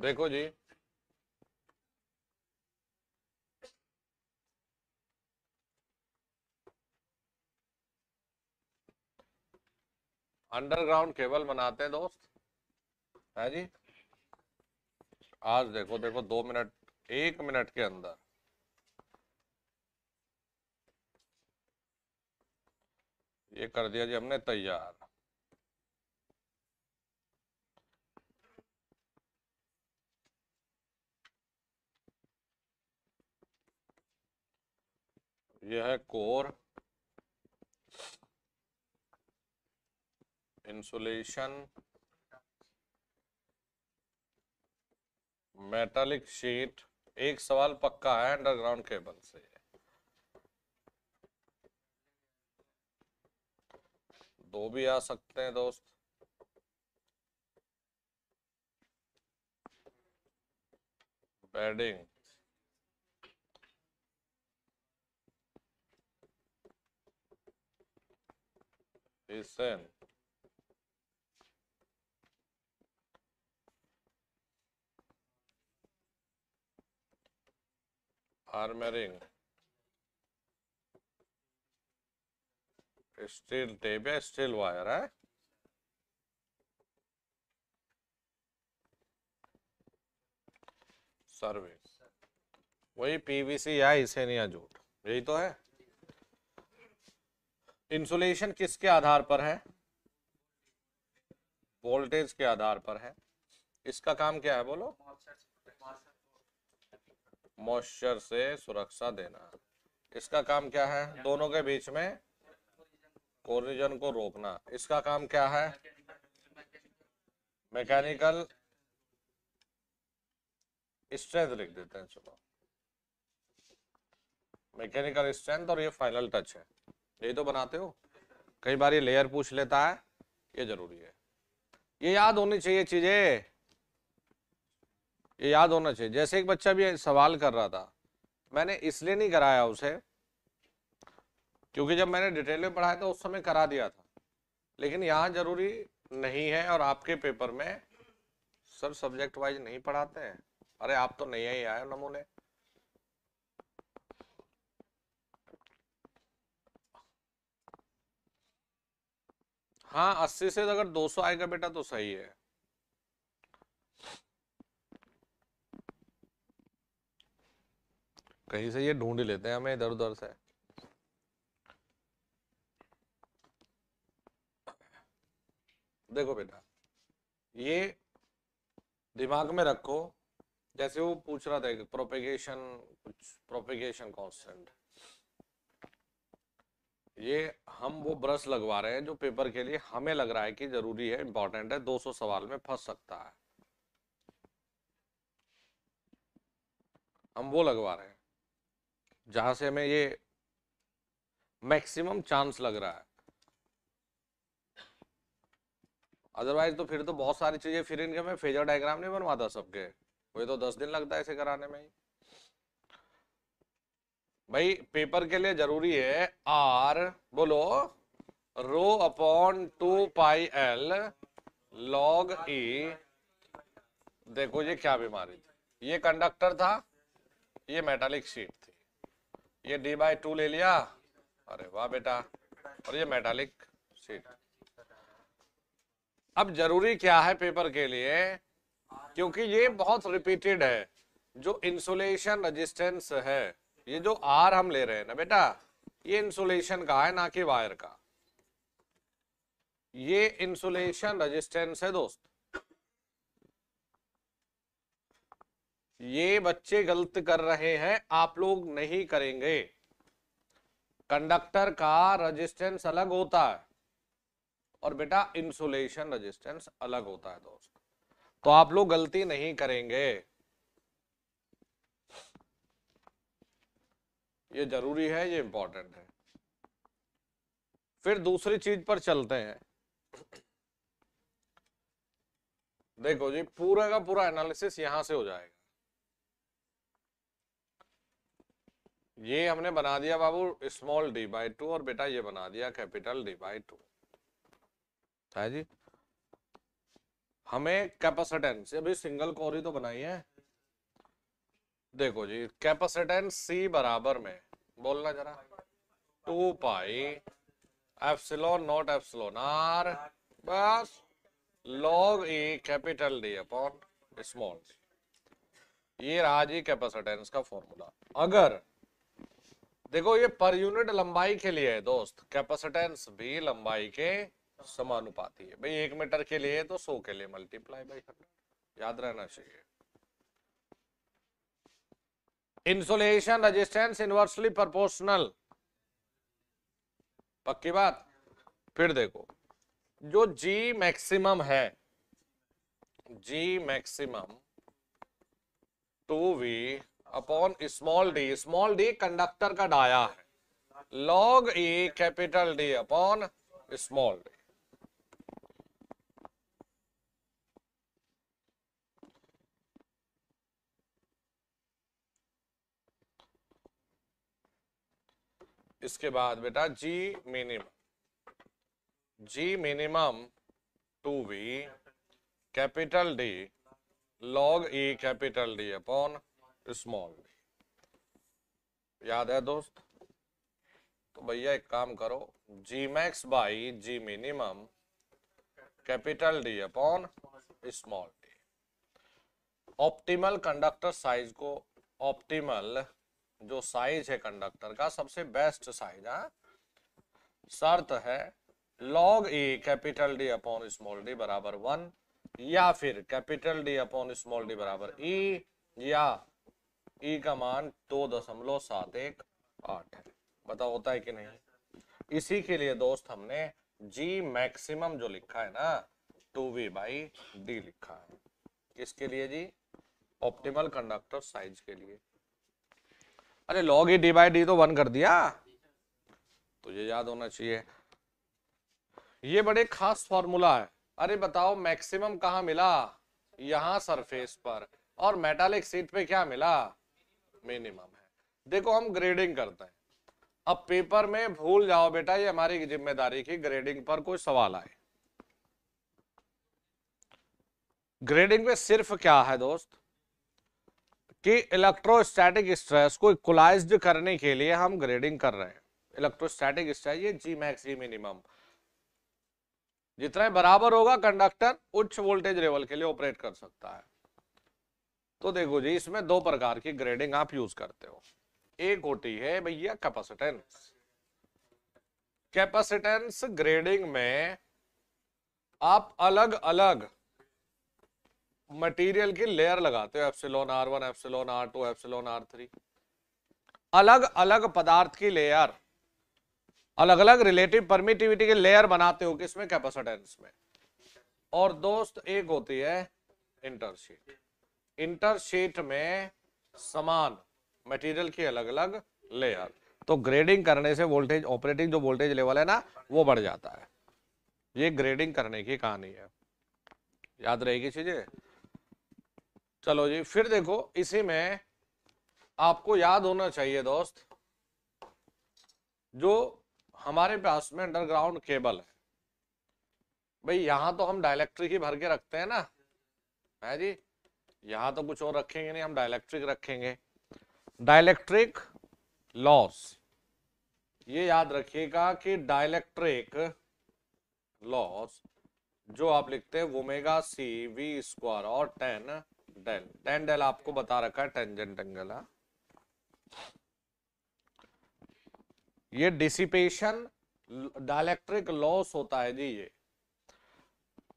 देखो जी अंडरग्राउंड केबल बनाते हैं दोस्त है जी आज देखो देखो दो मिनट एक मिनट के अंदर ये कर दिया जी हमने तैयार यह है कोर इंसुलेशन मेटालिक शीट एक सवाल पक्का है अंडरग्राउंड केबल से दो भी आ सकते हैं दोस्त bedding listen armoring steel tape steel wire eh? Service वही पीवीसी या इसे नहीं जूट यही तो है इंसुलेशन किसके आधार पर है वोल्टेज के आधार पर है इसका काम क्या है बोलो मॉइस्चर से सुरक्षा देना इसका काम क्या है दोनों के बीच में कोरिजन को रोकना इसका काम क्या है मैकेनिकल स्ट्रेंथ लिख देते हैं चलो मैकेनिकल स्ट्रेंथ और ये फाइनल टच है यही तो बनाते हो कई बार ये लेयर पूछ लेता है ये जरूरी है ये याद होनी चाहिए चीजें ये याद होना चाहिए जैसे एक बच्चा भी सवाल कर रहा था मैंने इसलिए नहीं कराया उसे क्योंकि जब मैंने डिटेल में पढ़ाया था उस समय करा दिया था लेकिन यहाँ जरूरी नहीं है और आपके पेपर में सर सब्जेक्ट वाइज नहीं पढ़ाते हैं अरे आप तो नहीं आए नमूने हाँ अस्सी से अगर दो सौ आएगा बेटा तो सही है कहीं से ये ढूंढ लेते हैं हमें इधर उधर से देखो बेटा ये दिमाग में रखो जैसे वो पूछ रहा था प्रोपेगेशन कुछ प्रोपेगेशन कांस्टेंट ये हम वो ब्रश लगवा रहे हैं जो पेपर के लिए हमें लग रहा है कि जरूरी है इंपॉर्टेंट है 200 सवाल में फंस सकता है हम वो लगवा रहे हैं जहां से हमें ये मैक्सिमम चांस लग रहा है अदरवाइज तो फिर तो बहुत सारी चीजें फिर इनके मैं फेजर डायग्राम नहीं बनवाता सबके वही तो दस दिन लगता है इसे कराने में ही भाई पेपर के लिए जरूरी है आर बोलो rho upon two pi L log E देखो ये क्या बीमारी थी ये कंडक्टर था ये मेटालिक शीट थी ये डी बाई टू ले लिया अरे वाह बेटा और ये मेटालिक शीट अब जरूरी क्या है पेपर के लिए क्योंकि ये बहुत रिपीटेड है जो इंसुलेशन रेजिस्टेंस है ये जो आर हम ले रहे हैं ना बेटा ये इंसुलेशन का है ना कि वायर का ये इंसुलेशन रेजिस्टेंस है दोस्त ये बच्चे गलत कर रहे हैं आप लोग नहीं करेंगे कंडक्टर का रेजिस्टेंस अलग होता है और बेटा इंसुलेशन रेजिस्टेंस अलग होता है दोस्त तो आप लोग गलती नहीं करेंगे ये जरूरी है ये इंपॉर्टेंट है फिर दूसरी चीज पर चलते हैं देखो जी पूरा का पूरा एनालिसिस यहां से हो जाएगा ये हमने बना दिया बाबू स्मॉल डी बाई टू और बेटा ये बना दिया कैपिटल डी बाई टू है जी हमें कैपेसिटेंस अभी सिंगल कोरी तो बनाई है देखो जी कैपेसिटेंस सी बराबर में बोलना जरा two pi epsilon not epsilon R बस log A capital D upon small ये रहा जी कैपेसिटेंस का फॉर्मूला अगर देखो ये पर यूनिट लंबाई के लिए है दोस्त कैपेसिटेंस भी लंबाई के समानुपाती है भाई एक मीटर के लिए तो सौ के लिए मल्टीप्लाई बाई याद रहना चाहिए इंसुलेशन रेजिस्टेंस इनवर्सली प्रोपोर्शनल पक्की बात फिर देखो जो जी मैक्सिमम है G maximum two V upon small D small D conductor का डाया है log A capital D upon small D इसके बाद बेटा G minimum G minimum two B capital D log E capital D upon small D याद है दोस्त तो भैया एक काम करो G max by G minimum capital D upon small D optimal conductor size को ऑप्टिमल जो साइज है कंडक्टर का सबसे बेस्ट साइज है शर्त है log A capital D upon small D बराबर वन या फिर capital D upon small D बराबर ई e, या ई e का मान दो दशमलव सात एक आठ है बताओ होता है कि नहीं इसी के लिए दोस्त हमने जी मैक्सिमम जो लिखा है ना टू वी बाई डी लिखा है किसके लिए जी ऑप्टिमल कंडक्टर साइज के लिए अरे लॉग ही डी बाई डी तो वन कर दिया तुझे तो याद होना चाहिए ये बड़े खास फॉर्मूला है अरे बताओ मैक्सिमम कहा मिला यहाँ सरफेस पर और मेटालिक सीट पे क्या मिला मिनिमम है देखो हम ग्रेडिंग करते हैं अब पेपर में भूल जाओ बेटा ये हमारी जिम्मेदारी की ग्रेडिंग पर कोई सवाल आए ग्रेडिंग में सिर्फ क्या है दोस्त कि इलेक्ट्रोस्टैटिक स्ट्रेस को इक्वलाइज करने के लिए हम ग्रेडिंग कर रहे हैं इलेक्ट्रोस्टैटिक स्ट्रेस ये जी मैक्स जी मिनिमम जितना बराबर होगा कंडक्टर उच्च वोल्टेज लेवल के लिए ऑपरेट कर सकता है तो देखो जी इसमें दो प्रकार की ग्रेडिंग आप यूज करते हो एक होती है भैया कैपेसिटेंस कैपेसिटेंस ग्रेडिंग में आप अलग अलग मटेरियल की लेयर लगाते हो epsilon R one epsilon R two epsilon R three अलग अलग पदार्थ की लेयर अलग अलग रिलेटिव परमिटिविटी के लेयर बनाते हो किसमें कैपेसिटेंस में और दोस्त एक होती है इंटरशीट इंटरशीट में समान मटेरियल की अलग अलग लेयर तो ग्रेडिंग करने से वोल्टेज ऑपरेटिंग जो वोल्टेज लेवल है ना वो बढ़ जाता है ये ग्रेडिंग करने की कहानी है याद रहेगी चीजें चलो जी फिर देखो इसी में आपको याद होना चाहिए दोस्त जो हमारे पास में अंडरग्राउंड केबल है भाई यहां तो हम डायलैक्ट्रिक ही भर के रखते हैं ना है जी यहां तो कुछ और रखेंगे नहीं हम डायलैक्ट्रिक रखेंगे डायलैक्ट्रिक लॉस ये याद रखिएगा कि डायलैक्ट्रिक लॉस जो आप लिखते हैं वोमेगा सी वी स्क्वायर और टेन डेल टेन डेल आपको बता रखा है टेंजेंट एंगल है ये डिसिपेशन डायलैक्ट्रिक लॉस होता है जी ये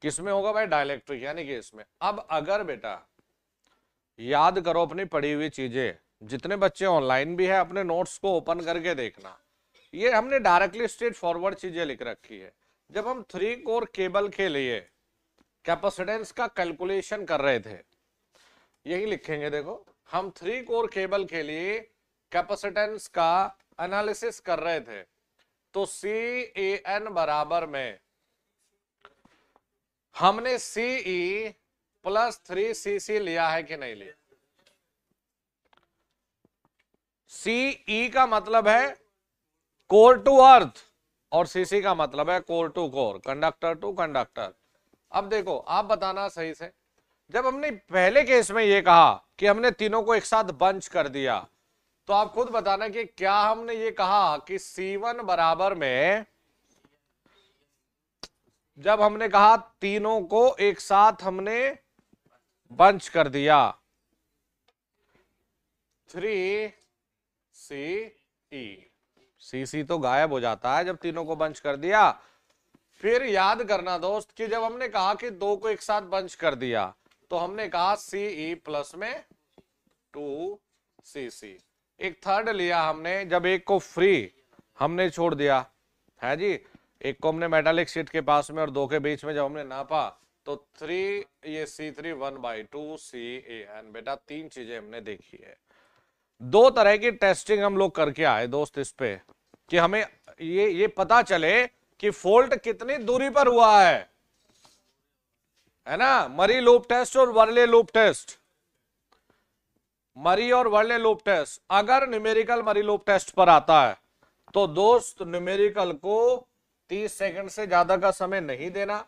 किसमें होगा भाई डायलैक्ट्रिक यानी कि इसमें अब अगर बेटा याद करो अपनी पढ़ी हुई चीजें जितने बच्चे ऑनलाइन भी है अपने नोट्स को ओपन करके देखना ये हमने डायरेक्टली स्ट्रेट फॉरवर्ड चीजें लिख रखी है जब हम थ्री कोर केबल के लिए कैपेसिटेंस का कैलकुलेशन कर रहे थे यही लिखेंगे देखो हम थ्री कोर केबल के लिए कैपेसिटेंस का एनालिसिस कर रहे थे तो सी ए एन बराबर में हमने सी ई प्लस थ्री सी सी लिया है कि नहीं लिया सी ई e का मतलब है कोर टू अर्थ और सी सी का मतलब है core to core conductor to conductor अब देखो आप बताना सही से जब हमने पहले केस में ये कहा कि हमने तीनों को एक साथ बंच कर दिया तो आप खुद बताना कि क्या हमने ये कहा कि C1 बराबर में जब हमने कहा तीनों को एक साथ हमने बंच कर दिया थ्री सी ई सी सी तो गायब हो जाता है जब तीनों को बंच कर दिया फिर याद करना दोस्त कि जब हमने कहा कि दो को एक साथ बंच कर दिया तो हमने कहा सी ई प्लस में टू सी सी एक थर्ड लिया हमने जब एक को फ्री हमने छोड़ दिया है जी एक को हमने मेटालिक शीट के पास में और दो के बीच में जब हमने नापा तो थ्री ये C three one by two C A N बेटा तीन चीजें हमने देखी है दो तरह की टेस्टिंग हम लोग करके आए दोस्त इस पे कि हमें ये ये पता चले कि फोल्ट कितनी दूरी पर हुआ है है ना मरी लोप टेस्ट और वर्ले लोप टेस्ट मरी और वर्ले लोप टेस्ट अगर न्यूमेरिकल मरी लोप टेस्ट पर आता है तो दोस्त न्यूमेरिकल को 30 सेकंड से ज्यादा का समय नहीं देना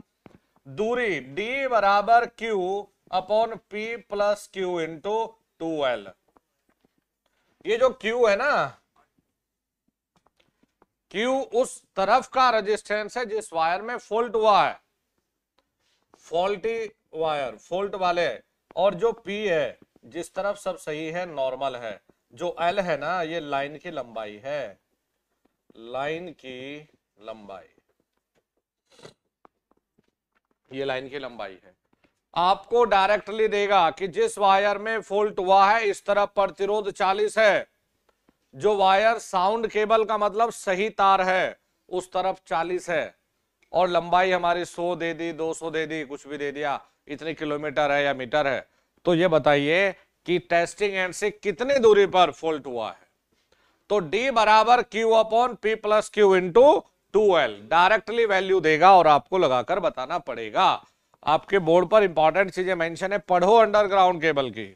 दूरी d बराबर q upon P plus Q into two L ये जो q है ना q उस तरफ का रेजिस्टेंस है जिस वायर में फोल्ट हुआ है फॉल्टी वायर फोल्ट वाले और जो पी है जिस तरफ सब सही है नॉर्मल है जो एल है ना ये लाइन की लंबाई है लाइन की लंबाई ये लाइन की लंबाई है आपको डायरेक्टली देगा कि जिस वायर में फोल्ट हुआ है इस तरफ प्रतिरोध 40 है जो वायर साउंड केबल का मतलब सही तार है उस तरफ 40 है और लंबाई हमारी सौ दे दी दो सौ दे दी कुछ भी दे दिया इतने किलोमीटर है या मीटर है तो ये बताइए कि टेस्टिंग एंड से कितने दूरी पर फॉल्ट हुआ है तो d बराबर q upon P plus Q into two directly value देगा और आपको लगाकर बताना पड़ेगा आपके बोर्ड पर इंपॉर्टेंट चीजें मेंशन है पढ़ो अंडरग्राउंड केबल की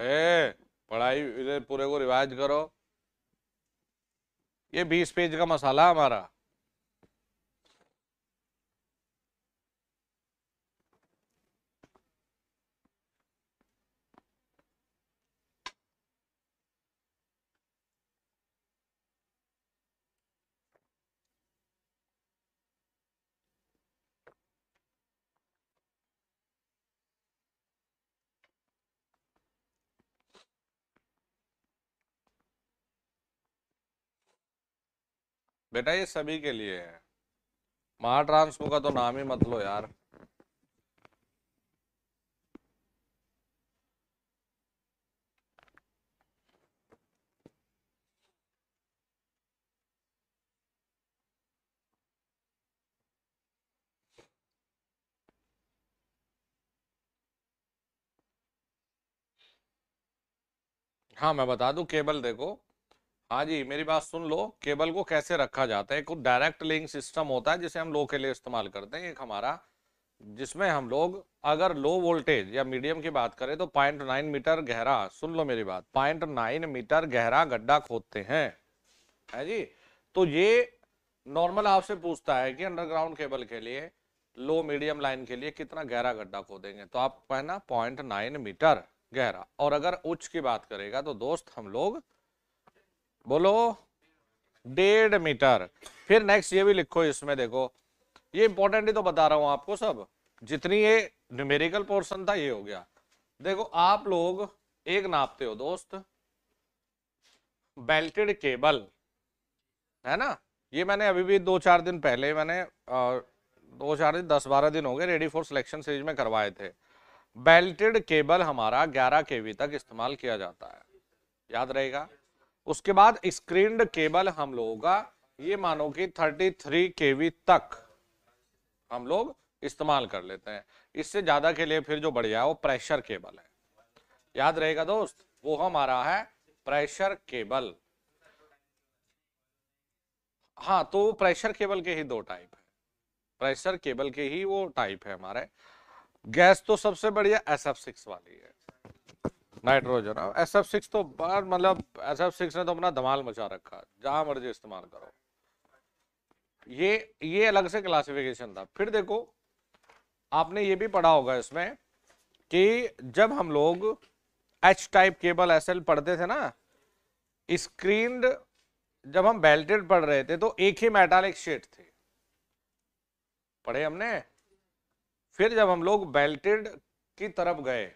है पढ़ाई पूरे को रिवाज करो ये बीस पेज का मसाला हमारा बेटा ये सभी के लिए है महाट्रांसपो का तो नाम ही मत लो यार हाँ मैं बता दूं केबल देखो हाँ जी मेरी बात सुन लो केबल को कैसे रखा जाता है एक डायरेक्ट लिंक सिस्टम होता है जिसे हम लो के लिए इस्तेमाल करते हैं एक हमारा जिसमें हम लोग अगर लो वोल्टेज या मीडियम की बात करें तो पॉइंट नाइन मीटर गहरा सुन लो मेरी बात पॉइंट नाइन मीटर गहरा गड्ढा खोदते हैं है जी तो ये नॉर्मल आपसे पूछता है कि अंडरग्राउंड केबल के लिए लो मीडियम लाइन के लिए कितना गहरा गड्ढा खोदेंगे तो आप कहना पॉइंट नाइन मीटर गहरा और अगर उच्च की बात करेगा तो दोस्त हम लोग बोलो डेढ़ मीटर फिर नेक्स्ट ये भी लिखो इसमें देखो ये इंपॉर्टेंट ही तो बता रहा हूं आपको सब जितनी ये न्यूमेरिकल पोर्शन था ये हो गया देखो आप लोग एक नापते हो दोस्त बेल्टेड केबल है ना ये मैंने अभी भी दो चार दिन पहले मैंने आ, दो चार दिन दस बारह दिन हो गए रेडी फॉर सिलेक्शन सीरीज में करवाए थे बेल्टेड केबल हमारा 11 केवी तक इस्तेमाल किया जाता है याद रहेगा उसके बाद स्क्रीन केबल हम लोगों का ये मानो कि 33 केवी तक हम लोग इस्तेमाल कर लेते हैं इससे ज्यादा के लिए फिर जो बढ़िया है वो प्रेशर केबल है याद रहेगा दोस्त वो हमारा है प्रेशर केबल हाँ तो वो प्रेशर केबल के ही दो टाइप है प्रेशर केबल के ही वो टाइप है हमारे गैस तो सबसे बढ़िया एस एफ सिक्स वाली है नाइट्रोजन अब एस एफ सिक्स तो बार मतलब एस एफ सिक्स ने तो अपना धमाल मचा रखा जहां मर्जी इस्तेमाल करो ये ये अलग से क्लासिफिकेशन था फिर देखो आपने ये भी पढ़ा होगा इसमें कि जब हम लोग H type cable S L पढ़ते थे ना स्क्रीन जब हम बेल्टेड पढ़ रहे थे तो एक ही मेटालिक शेड थे पढ़े हमने फिर जब हम लोग बेल्टेड की तरफ गए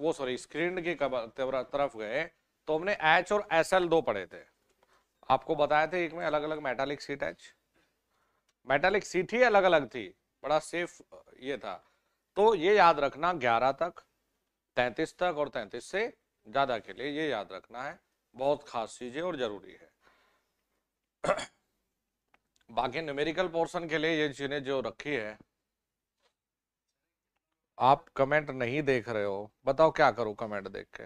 वो सॉरी स्क्रीन की तरफ गए तो हमने एच और एस एल दो पढ़े थे आपको बताया थे एक में अलग अलग metallic sheath H metallic sheath ही अलग अलग थी बड़ा सेफ ये था तो ये याद रखना 11 तक 33 तक और 33 से ज़्यादा के लिए ये याद रखना है बहुत खास चीज़ है और ज़रूरी है बाकी न्यूमेरिकल पोर्शन के लिए ये चीज़ें जो रखी है आप कमेंट नहीं देख रहे हो बताओ क्या करूं कमेंट देख के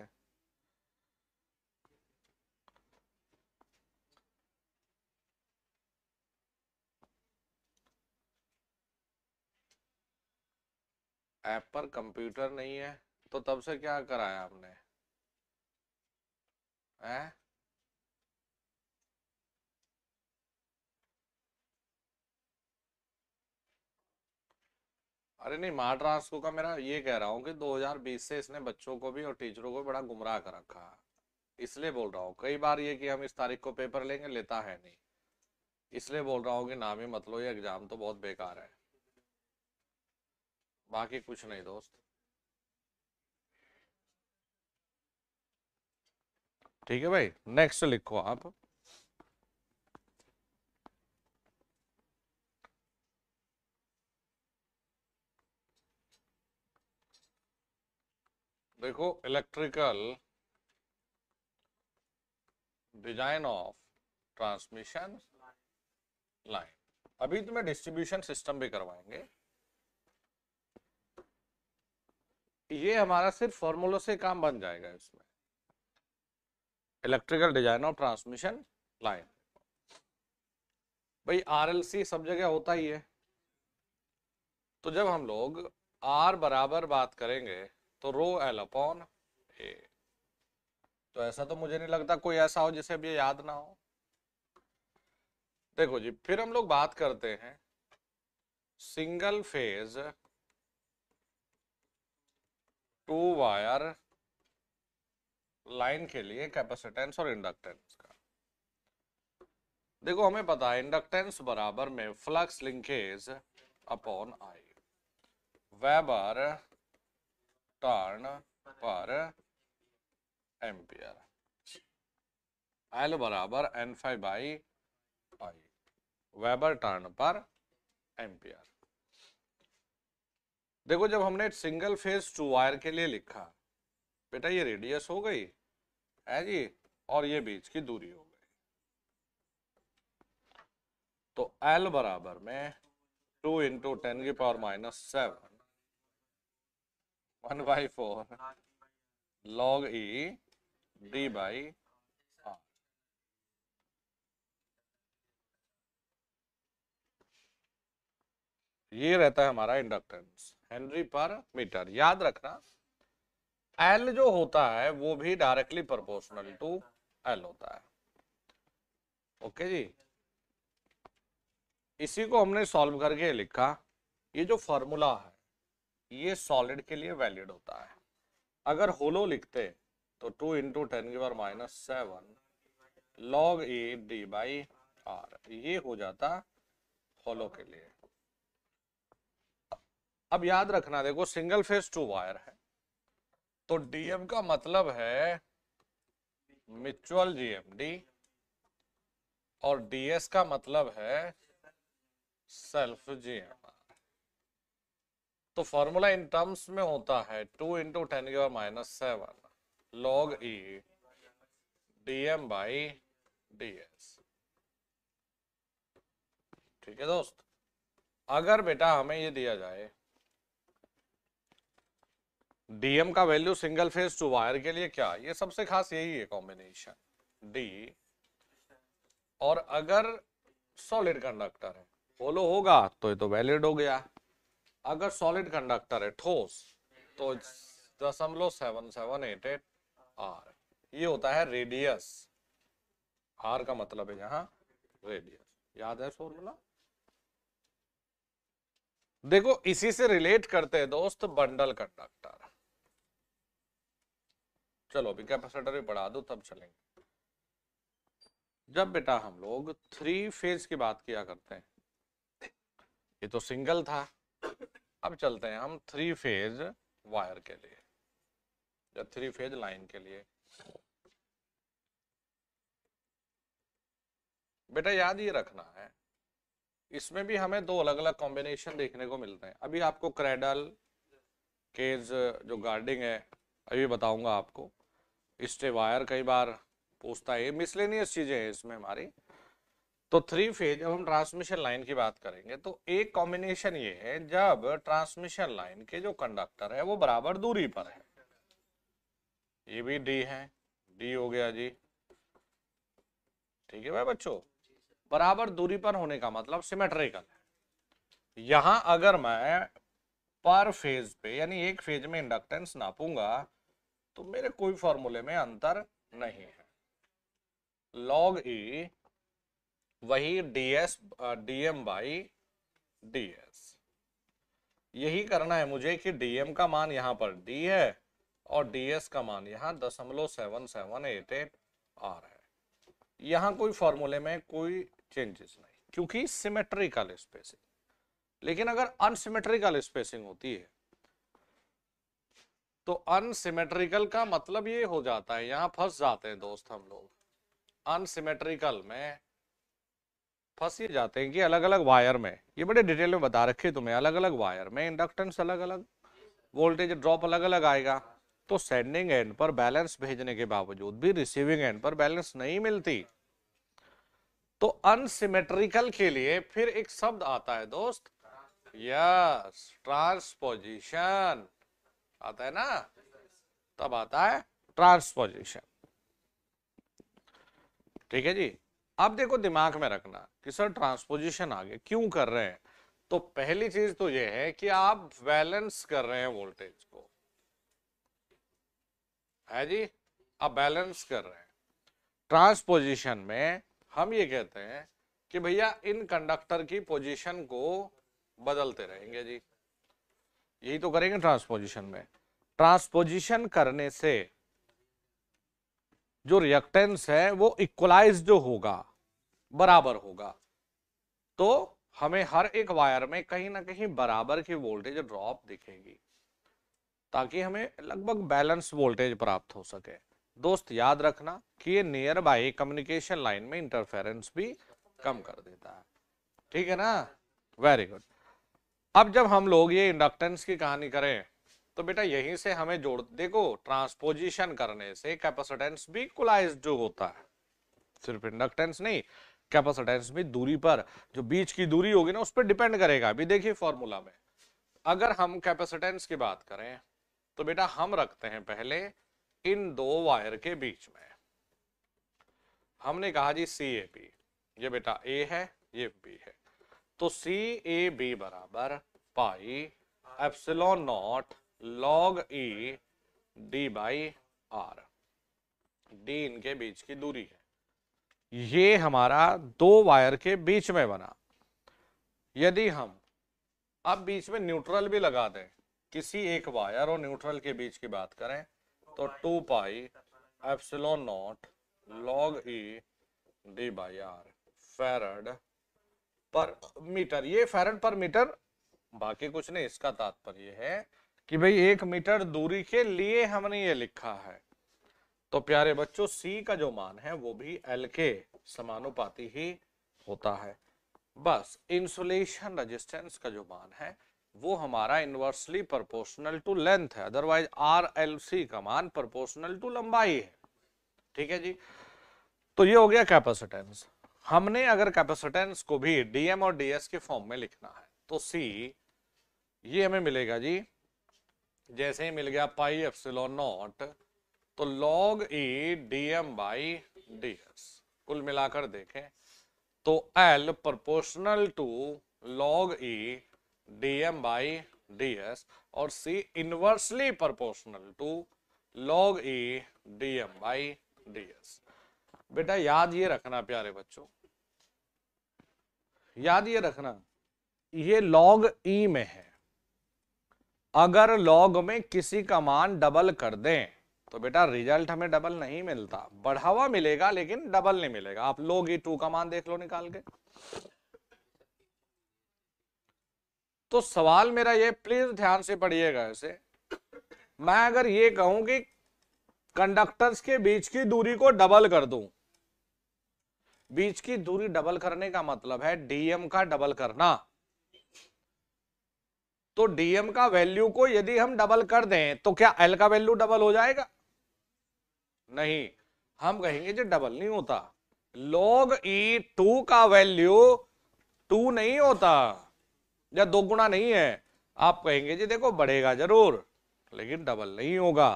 ऐप पर कंप्यूटर नहीं है तो तब से क्या कराया आपने हैं अरे नहीं माड्रास्को का मेरा ये कह रहा हूँ कि 2020 से इसने बच्चों को भी और टीचरों को बड़ा गुमराह कर रखा है इसलिए बोल रहा हूँ कई बार ये कि हम इस तारीख को पेपर लेंगे लेता है नहीं इसलिए बोल रहा हूँ कि नाम ही मतलब ये एग्जाम तो बहुत बेकार है बाकी कुछ नहीं दोस्त ठीक है भाई नेक्स्ट लिखो आप देखो electrical design of transmission line अभी तुम्हें डिस्ट्रीब्यूशन सिस्टम भी करवाएंगे ये हमारा सिर्फ फॉर्मूलों से काम बन जाएगा इसमें electrical design of transmission line भाई आरएलसी सब जगह होता ही है तो जब हम लोग आर बराबर बात करेंगे तो रो एल अपॉन ए तो ऐसा तो मुझे नहीं लगता कोई ऐसा हो जिसे अभी याद ना हो देखो जी फिर हम लोग बात करते हैं single phase two wire line के लिए कैपेसिटेंस और इंडक्टेंस का देखो हमें पता है इंडक्टेंस बराबर में flux linkage upon I weber turn per ampere L बराबर N five by I weber turn per ampere देखो जब हमने सिंगल फेज टू वायर के लिए लिखा बेटा ये रेडियस हो गई है जी और ये बीच की दूरी हो गई तो एल बराबर में टू इंटू टेन की power minus seven one by four log E D by ये रहता है हमारा इंडक्टेंस हेनरी पर मीटर याद रखना एल जो होता है वो भी डायरेक्टली प्रोपोर्शनल टू एल होता है ओके जी इसी को हमने सॉल्व करके लिखा ये जो फॉर्मूला है ये सॉलिड के लिए वैलिड होता है अगर होलो लिखते तो टू इंटू टेन की बार minus seven log A D by R ये हो जाता होलो के लिए अब याद रखना देखो सिंगल फेस टू वायर है तो डीएम का मतलब है म्यूचुअल जीएमडी और डीएस का मतलब है सेल्फ जीएम तो फॉर्मूला इन टर्म्स में होता है टू इंटू टेन के बाद minus seven log E D M by D S ठीक है दोस्त अगर बेटा हमें ये दिया जाए डीएम का value single phase two wire के लिए क्या ये सबसे खास यही है कॉम्बिनेशन डी और अगर सॉलिड कंडक्टर है बोलो होगा तो ये तो वैलिड हो गया अगर सॉलिड कंडक्टर है ठोस तो दशमलव seven seven eight eight R ये होता है रेडियस आर का मतलब है यहां रेडियस याद है फॉर्मूला देखो इसी से रिलेट करते हैं दोस्त बंडल कंडक्टर चलो अभी कैपेसिटर भी बढ़ा दो तब चलेंगे जब बेटा हम लोग थ्री फेज की बात किया करते हैं ये तो सिंगल था अब चलते हैं हम थ्री फेज वायर के लिए या थ्री फेज लाइन के लिए बेटा याद ये रखना है इसमें भी हमें दो अलग अलग कॉम्बिनेशन देखने को मिलते हैं अभी आपको क्रेडल केज जो गार्डिंग है अभी बताऊंगा आपको इससे वायर कई बार पूछता है मिसलेनियस चीज़ें हैं इसमें हमारी तो थ्री फेज जब हम ट्रांसमिशन लाइन की बात करेंगे तो एक कॉम्बिनेशन ये है जब ट्रांसमिशन लाइन के जो कंडक्टर है वो बराबर दूरी पर है ये भी डी है डी हो गया जी ठीक है भाई बच्चों बराबर दूरी पर होने का मतलब सिमेट्रिकल है यहां अगर मैं पर फेज पे यानी एक फेज में इंडक्टेंस नापूंगा तो मेरे कोई फॉर्मूले में अंतर नहीं है लॉग ई e वही D S D M by D S यही करना है मुझे कि डीएम का मान यहां पर डी है और डीएस का मान यहाँ दशमलव seven seven eight eight R है यहां कोई फॉर्मूले में कोई चेंजेस नहीं क्योंकि सिमेट्रिकल स्पेसिंग लेकिन अगर अनसिमेट्रिकल स्पेसिंग होती है तो अनसिमेट्रिकल का मतलब ये हो जाता है यहाँ फंस जाते हैं दोस्त हम लोग अनसिमेट्रिकल में फंस ये जाते हैं कि अलग अलग वायर में ये बड़े डिटेल में बता रखे तुम्हें अलग अलग वायर में इंडक्टेंस अलग अलग वोल्टेज ड्रॉप अलग अलग आएगा तो सेंडिंग एंड पर बैलेंस भेजने के बावजूद भी रिसीविंग एंड पर बैलेंस नहीं मिलती तो अनसिमेट्रिकल के लिए फिर एक शब्द आता है दोस्त यस ट्रांसपोजिशन आता है ना तब आता है ट्रांसपोजिशन ठीक है जी अब देखो दिमाग में रखना कि सर ट्रांसपोजिशन आ गया क्यों कर रहे हैं तो पहली चीज तो यह है कि आप बैलेंस कर रहे हैं वोल्टेज को है जी आप बैलेंस कर रहे हैं ट्रांसपोजिशन में हम ये कहते हैं कि भैया इन कंडक्टर की पोजीशन को बदलते रहेंगे जी यही तो करेंगे ट्रांसपोजिशन में ट्रांसपोजिशन करने से जो रिएक्टेंस है वो इक्वलाइज जो होगा बराबर होगा तो हमें हर एक वायर में कहीं ना कहीं बराबर की वोल्टेज ड्रॉप दिखेगी ताकि हमें लगभग बैलेंस वोल्टेज प्राप्त हो सके दोस्त याद रखना कि ये नियर बाय कम्युनिकेशन लाइन में इंटरफेरेंस भी कम कर देता है ठीक है ना वेरी गुड अब जब हम लोग ये इंडक्टेंस की कहानी करें तो बेटा यहीं से हमें जोड़ देखो ट्रांसपोजिशन करने से कैपेसिटेंस भी कुलाइज होता है सिर्फ इंडक्टेंस नहीं कैपेसिटेंस भी दूरी पर जो बीच की दूरी होगी ना उस पर डिपेंड करेगा अभी देखिए फॉर्मूला में अगर हम कैपेसिटेंस की बात करें तो बेटा हम रखते हैं पहले इन दो वायर के बीच में हमने कहा जी सी ए बी ये बेटा ए है ये बी है तो सी ए बी बराबर pi epsilon not log E e, D by R D इनके बीच की दूरी है ये हमारा दो वायर के बीच में बना यदि हम अब बीच में न्यूट्रल भी लगा दें किसी एक वायर और न्यूट्रल के बीच की बात करें तो two pi epsilon naught log E D by r farad per metre ये फेरड पर मीटर बाकी कुछ नहीं इसका तात्पर्य है कि भाई एक मीटर दूरी के लिए हमने ये लिखा है तो प्यारे बच्चों सी का जो मान है वो भी एल के समानुपाती ही होता है बस इंसुलेशन रेजिस्टेंस का जो मान है वो हमारा इनवर्सली प्रोपोर्शनल टू लेंथ है अदरवाइज आर एल सी का मान प्रोपोर्शनल टू लंबाई है ठीक है जी तो ये हो गया कैपेसिटेंस हमने अगर कैपेसिटेंस को भी डीएम और डीएस के फॉर्म में लिखना है तो सी ये हमें मिलेगा जी जैसे ही मिल गया पाई एप्सिलॉन नॉट तो log A D M by D S कुल मिलाकर देखें तो L proportional to log A D M by D S और C inversely proportional to log A D M by D S बेटा याद ये रखना प्यारे बच्चों याद ये रखना ये log E में है अगर log में किसी का मान डबल कर दें तो बेटा रिजल्ट हमें डबल नहीं मिलता बढ़ावा मिलेगा लेकिन डबल नहीं मिलेगा आप लोग ही टू का मान देख लो निकाल के तो सवाल मेरा ये प्लीज ध्यान से पढ़िएगा ऐसे मैं अगर ये कहूं कि कंडक्टर्स के बीच की दूरी को डबल कर दू बीच की दूरी डबल करने का मतलब है डीएम का डबल करना तो डीएम का वैल्यू को यदि हम डबल कर दें तो क्या एल का वैल्यू डबल हो जाएगा नहीं हम कहेंगे जो डबल नहीं होता लॉग ई टू का वैल्यू टू नहीं होता या दो गुना नहीं है आप कहेंगे जी देखो बढ़ेगा जरूर लेकिन डबल नहीं होगा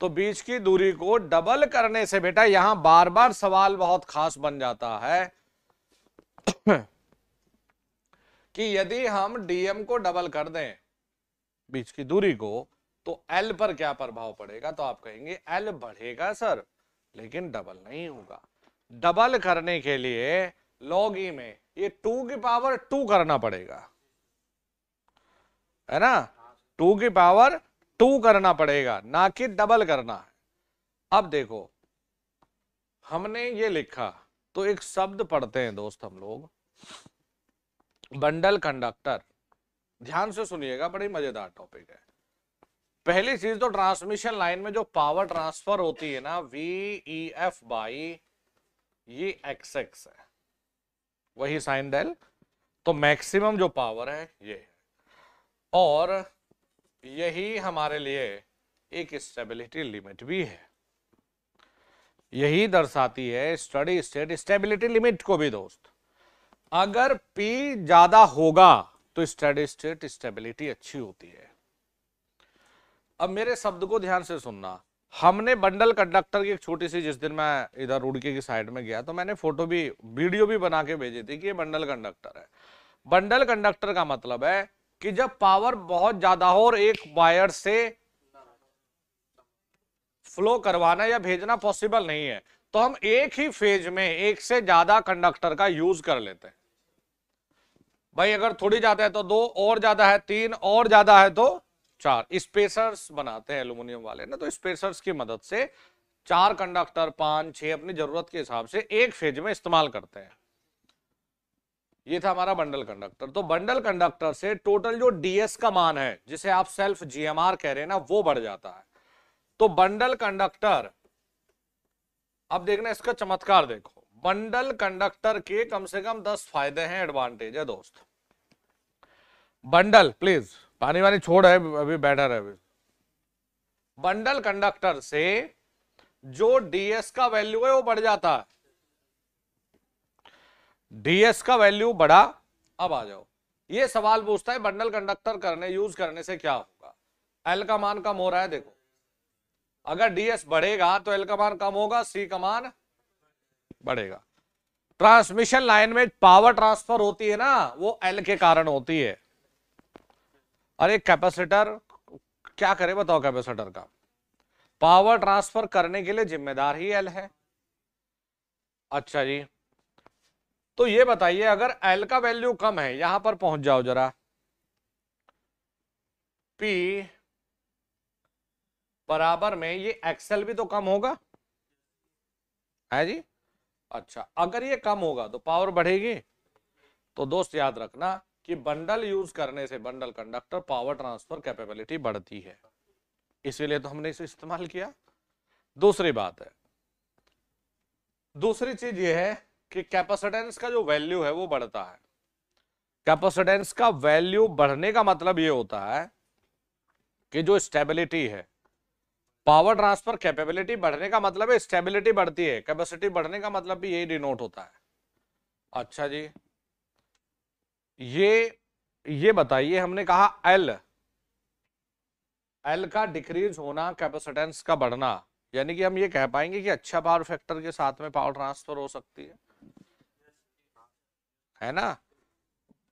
तो बीच की दूरी को डबल करने से बेटा यहां बार बार सवाल बहुत खास बन जाता है कि यदि हम डीएम को डबल कर दें बीच की दूरी को तो एल पर क्या प्रभाव पड़ेगा तो आप कहेंगे एल बढ़ेगा सर लेकिन डबल नहीं होगा डबल करने के लिए लॉग ई e में ये टू की पावर टू करना पड़ेगा है ना टू की पावर टू करना पड़ेगा ना कि डबल करना है अब देखो हमने ये लिखा तो एक शब्द पढ़ते हैं दोस्त हम लोग बंडल कंडक्टर ध्यान से सुनिएगा बड़ी मजेदार टॉपिक है पहली चीज तो ट्रांसमिशन लाइन में जो पावर ट्रांसफर होती है ना वी ई एफ बाई ये एक्स एक्स है वही साइन डेल तो मैक्सिमम जो पावर है ये और यही हमारे लिए एक स्टेबिलिटी लिमिट भी है यही दर्शाती है स्टडी स्टेट स्टेबिलिटी लिमिट को भी दोस्त अगर पी ज्यादा होगा तो स्टडी स्टेट स्टेबिलिटी अच्छी होती है अब मेरे शब्द को ध्यान से सुनना हमने बंडल कंडक्टर की एक छोटी सी जिस दिन मैं इधर रुड़के की साइड में गया तो मैंने फोटो भी वीडियो भी बना के भेजी थी कि ये बंडल कंडक्टर है बंडल कंडक्टर का मतलब है कि जब पावर बहुत ज्यादा हो और एक वायर से फ्लो करवाना या भेजना पॉसिबल नहीं है तो हम एक ही फेज में एक से ज्यादा कंडक्टर का यूज कर लेते हैं भाई अगर थोड़ी ज्यादा है तो दो और ज्यादा है तीन और ज्यादा है तो चार स्पेसर्स बनाते हैं एल्यूमिनियम वाले ना तो स्पेसर्स की मदद से चार कंडक्टर पांच छह अपनी जरूरत के हिसाब से एक फेज में इस्तेमाल करते हैं ये था हमारा बंडल कंडक्टर तो बंडल कंडक्टर से टोटल जो डीएस का मान है जिसे आप सेल्फ जीएमआर कह रहे हैं ना वो बढ़ जाता है तो बंडल कंडक्टर अब देखना इसका चमत्कार देखो बंडल कंडक्टर के कम से कम दस फायदे हैं एडवांटेज है दोस्त बंडल प्लीज पानी वानी छोड़ है अभी बैठा रहे अभी बंडल कंडक्टर से जो डीएस का वैल्यू है वो बढ़ जाता है डीएस का वैल्यू बढ़ा अब आ जाओ ये सवाल पूछता है बंडल कंडक्टर करने यूज करने से क्या होगा एल का मान कम हो रहा है देखो अगर डीएस बढ़ेगा तो एल का मान कम होगा सी का मान बढ़ेगा ट्रांसमिशन लाइन में पावर ट्रांसफर होती है ना वो एल के कारण होती है अरे कैपेसिटर क्या करे बताओ कैपेसिटर का पावर ट्रांसफर करने के लिए जिम्मेदार ही एल है अच्छा जी तो ये बताइए अगर एल का वैल्यू कम है यहां पर पहुंच जाओ जरा पी बराबर में ये एक्सएल भी तो कम होगा है जी अच्छा अगर ये कम होगा तो पावर बढ़ेगी तो दोस्त याद रखना कि बंडल यूज करने से bundle conductor power transfer capability बढ़ती है इसीलिए तो हमने इसे इस्तेमाल किया दूसरी बात है दूसरी चीज यह है कि कैपेसिटेंस का जो वैल्यू है वो बढ़ता है कैपेसिटेंस का वैल्यू बढ़ने का मतलब यह होता है कि जो स्टेबिलिटी है पावर ट्रांसफर कैपेबिलिटी बढ़ने का मतलब है स्टेबिलिटी बढ़ती है कैपेसिटी बढ़ने का मतलब भी यही डिनोट होता है अच्छा जी ये ये बताइए हमने कहा एल एल का डिक्रीज होना कैपेसिटेंस का बढ़ना यानी कि हम ये कह पाएंगे कि अच्छा पावर फैक्टर के साथ में पावर ट्रांसफर हो सकती है है ना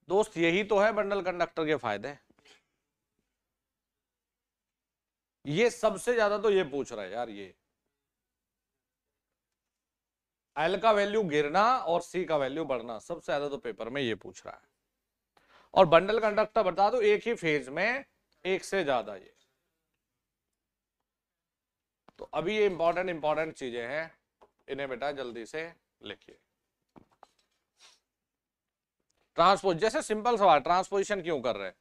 दोस्त यही तो है बंडल कंडक्टर के फायदे ये सबसे ज्यादा तो ये पूछ रहा है यार ये एल का वैल्यू गिरना और सी का वैल्यू बढ़ना सबसे ज्यादा तो पेपर में ये पूछ रहा है और बंडल कंडक्टर बता दो एक ही फेज में एक से ज्यादा ये तो अभी ये इंपॉर्टेंट इंपॉर्टेंट चीजें हैं इन्हें बेटा जल्दी से लिखिए ट्रांसपोज जैसे सिंपल सवाल ट्रांसपोजिशन क्यों कर रहे हैं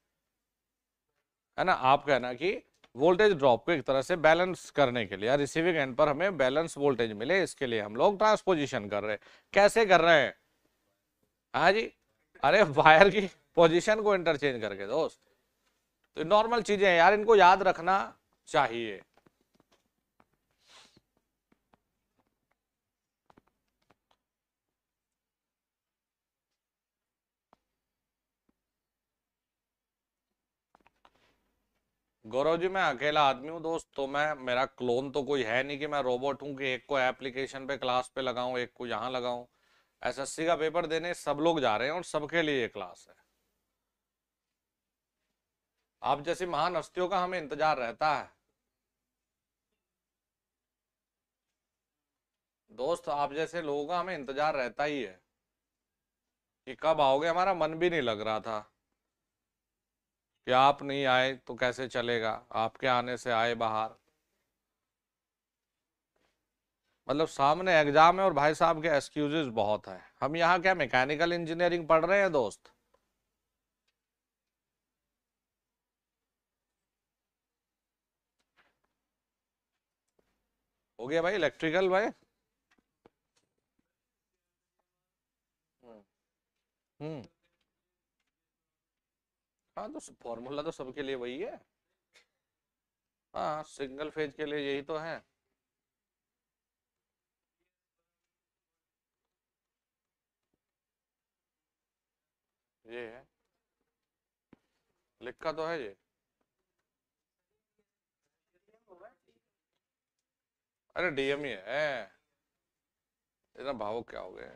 है ना आप कहना कि वोल्टेज ड्रॉप को एक तरह से बैलेंस करने के लिए रिसीविंग एंड पर हमें बैलेंस वोल्टेज मिले इसके लिए हम लोग ट्रांसपोजिशन कर रहे हैं कैसे कर रहे हैं हाँ जी अरे वायर की पोजीशन को इंटरचेंज करके दोस्त तो नॉर्मल चीजें हैं यार इनको याद रखना चाहिए गौरव जी मैं अकेला आदमी हूं दोस्त तो मैं मेरा क्लोन तो कोई है नहीं कि मैं रोबोट हूं कि एक को एप्लीकेशन पे क्लास पे लगाऊं एक को यहाँ लगाऊं एसएससी का पेपर देने सब लोग जा रहे हैं और सबके लिए ये क्लास है आप जैसे महान हस्तियों का हमें इंतजार रहता है दोस्त आप जैसे लोगों का हमें इंतजार रहता ही है कि कब आओगे हमारा मन भी नहीं लग रहा था कि आप नहीं आए तो कैसे चलेगा आपके आने से आए बाहर मतलब सामने एग्जाम है और भाई साहब के एक्सक्यूजेज बहुत हैं हम यहाँ क्या मैकेनिकल इंजीनियरिंग पढ़ रहे हैं दोस्त हो गया भाई इलेक्ट्रिकल भाई हम्म हाँ तो फॉर्मूला तो सबके लिए वही है हाँ सिंगल फेज के लिए यही तो है ये है लिखा तो है ये अरे डीएम ही है इतना भावुक क्या हो गए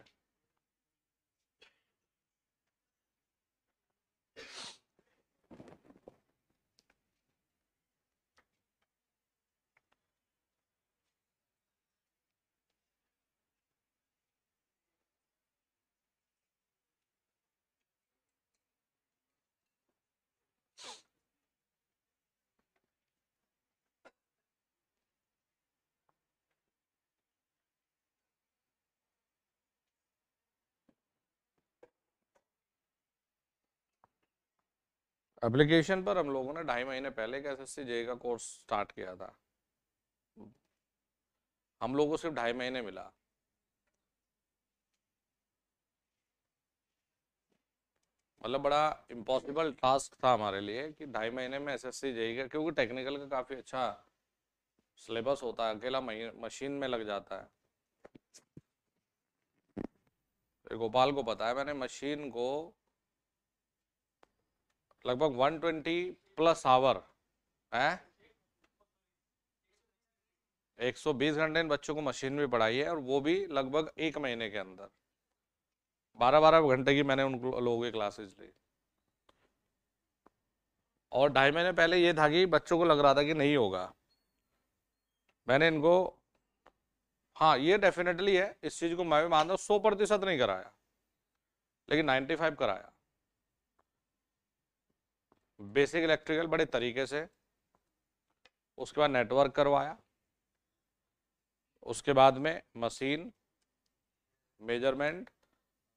एप्लीकेशन पर हम लोगों ने ढाई महीने पहले एक एस एस का कोर्स स्टार्ट किया था हम लोगों को सिर्फ ढाई महीने मिला मतलब बड़ा इम्पॉसिबल टास्क था हमारे लिए कि ढाई महीने में एस एस का क्योंकि टेक्निकल का काफ़ी अच्छा सिलेबस होता है अकेला मशीन में लग जाता है गोपाल को पता है मैंने मशीन को लगभग 120 प्लस आवर है 120 घंटे इन बच्चों को मशीन में पढ़ाई है और वो भी लगभग एक महीने के अंदर बारह बारह घंटे की मैंने उन लोगों की क्लासेज ली और ढाई महीने पहले ये था कि बच्चों को लग रहा था कि नहीं होगा मैंने इनको हाँ ये डेफिनेटली है इस चीज़ को मैं भी मानता हूँ सौ प्रतिशत नहीं कराया लेकिन नाइन्टी फाइव कराया बेसिक इलेक्ट्रिकल बड़े तरीके से उसके बाद नेटवर्क करवाया उसके बाद में मशीन मेजरमेंट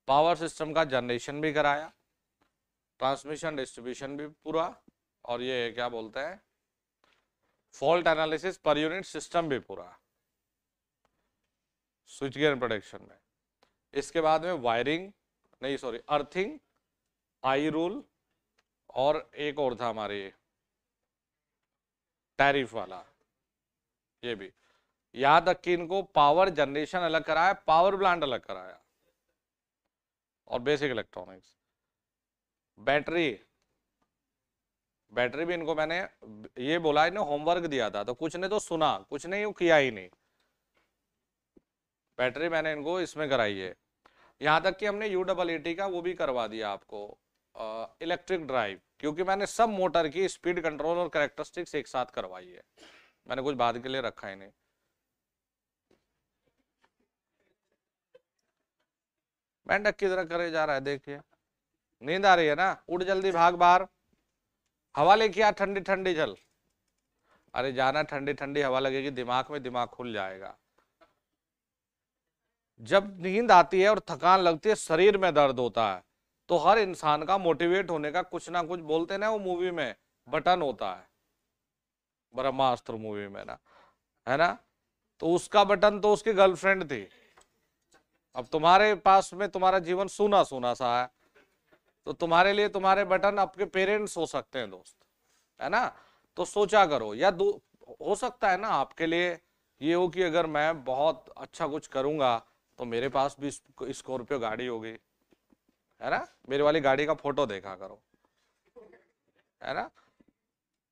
पावर सिस्टम का जनरेशन भी कराया ट्रांसमिशन डिस्ट्रीब्यूशन भी पूरा और ये क्या बोलते हैं फॉल्ट एनालिसिस पर यूनिट सिस्टम भी पूरा स्विच गियर प्रोडक्शन में इसके बाद में वायरिंग नहीं सॉरी अर्थिंग आई रूल और एक और था हमारे टैरिफ वाला ये भी यहां तक कि इनको पावर जनरेशन अलग कराया पावर प्लांट अलग कराया और बेसिक इलेक्ट्रॉनिक्स बैटरी बैटरी भी इनको मैंने ये बोला इन्हें होमवर्क दिया था तो कुछ ने तो सुना कुछ ने यू किया ही नहीं बैटरी मैंने इनको इसमें कराई है यहाँ तक कि हमने यू डबल e का वो भी करवा दिया आपको इलेक्ट्रिक ड्राइव क्योंकि मैंने सब मोटर की स्पीड कंट्रोल और करेक्टरिस्टिक्स एक साथ करवाई है मैंने कुछ बाद के लिए रखा ही नहीं मेंढक की तरह करे जा रहा है देखिए नींद आ रही है ना उठ जल्दी भाग बाहर हवा लेके आ ठंडी ठंडी चल अरे जाना ठंडी ठंडी हवा लगेगी दिमाग में दिमाग खुल जाएगा जब नींद आती है और थकान लगती है शरीर में दर्द होता है तो हर इंसान का मोटिवेट होने का कुछ ना कुछ बोलते ना वो मूवी में बटन होता है ब्रह्मास्त्र मूवी में ना है ना तो उसका बटन तो उसकी गर्लफ्रेंड थी अब तुम्हारे पास में तुम्हारा जीवन सुना सुना सा है तो तुम्हारे लिए तुम्हारे बटन आपके पेरेंट्स हो सकते हैं दोस्त है ना तो सोचा करो या दो हो सकता है ना आपके लिए ये हो कि अगर मैं बहुत अच्छा कुछ करूँगा तो मेरे पास भी स्कॉर्पियो गाड़ी होगी है ना मेरी वाली गाड़ी का फोटो देखा करो है ना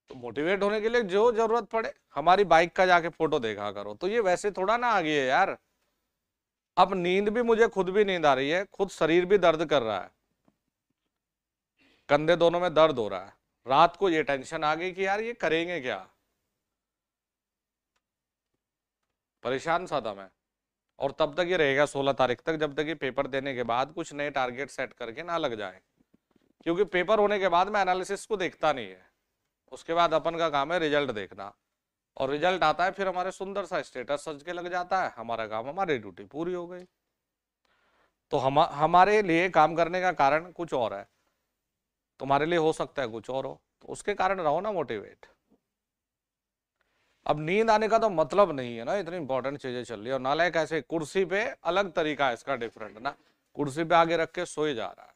तो मोटिवेट होने के लिए जो जरूरत पड़े हमारी बाइक का जाके फोटो देखा करो तो ये वैसे थोड़ा ना आ गई है यार अब नींद भी मुझे खुद भी नींद आ रही है खुद शरीर भी दर्द कर रहा है कंधे दोनों में दर्द हो रहा है रात को ये टेंशन आ गई कि यार ये करेंगे क्या परेशान सा था मैं और तब तक ये रहेगा सोलह तारीख तक जब तक ये पेपर देने के बाद कुछ नए टारगेट सेट करके ना लग जाए क्योंकि पेपर होने के बाद मैं एनालिसिस को देखता नहीं है उसके बाद अपन का काम है रिजल्ट देखना और रिजल्ट आता है फिर हमारे सुंदर सा स्टेटस सज के लग जाता है हमारा काम हमारी ड्यूटी पूरी हो गई तो हम हमारे लिए काम करने का कारण कुछ और है तुम्हारे लिए हो सकता है कुछ और हो तो उसके कारण रहो ना मोटिवेट अब नींद आने का तो मतलब नहीं है ना इतनी इंपॉर्टेंट चीजें चल रही है और नालायक ऐसे कुर्सी पे अलग तरीका है इसका डिफरेंट ना कुर्सी पे आगे रख के सोए जा रहा है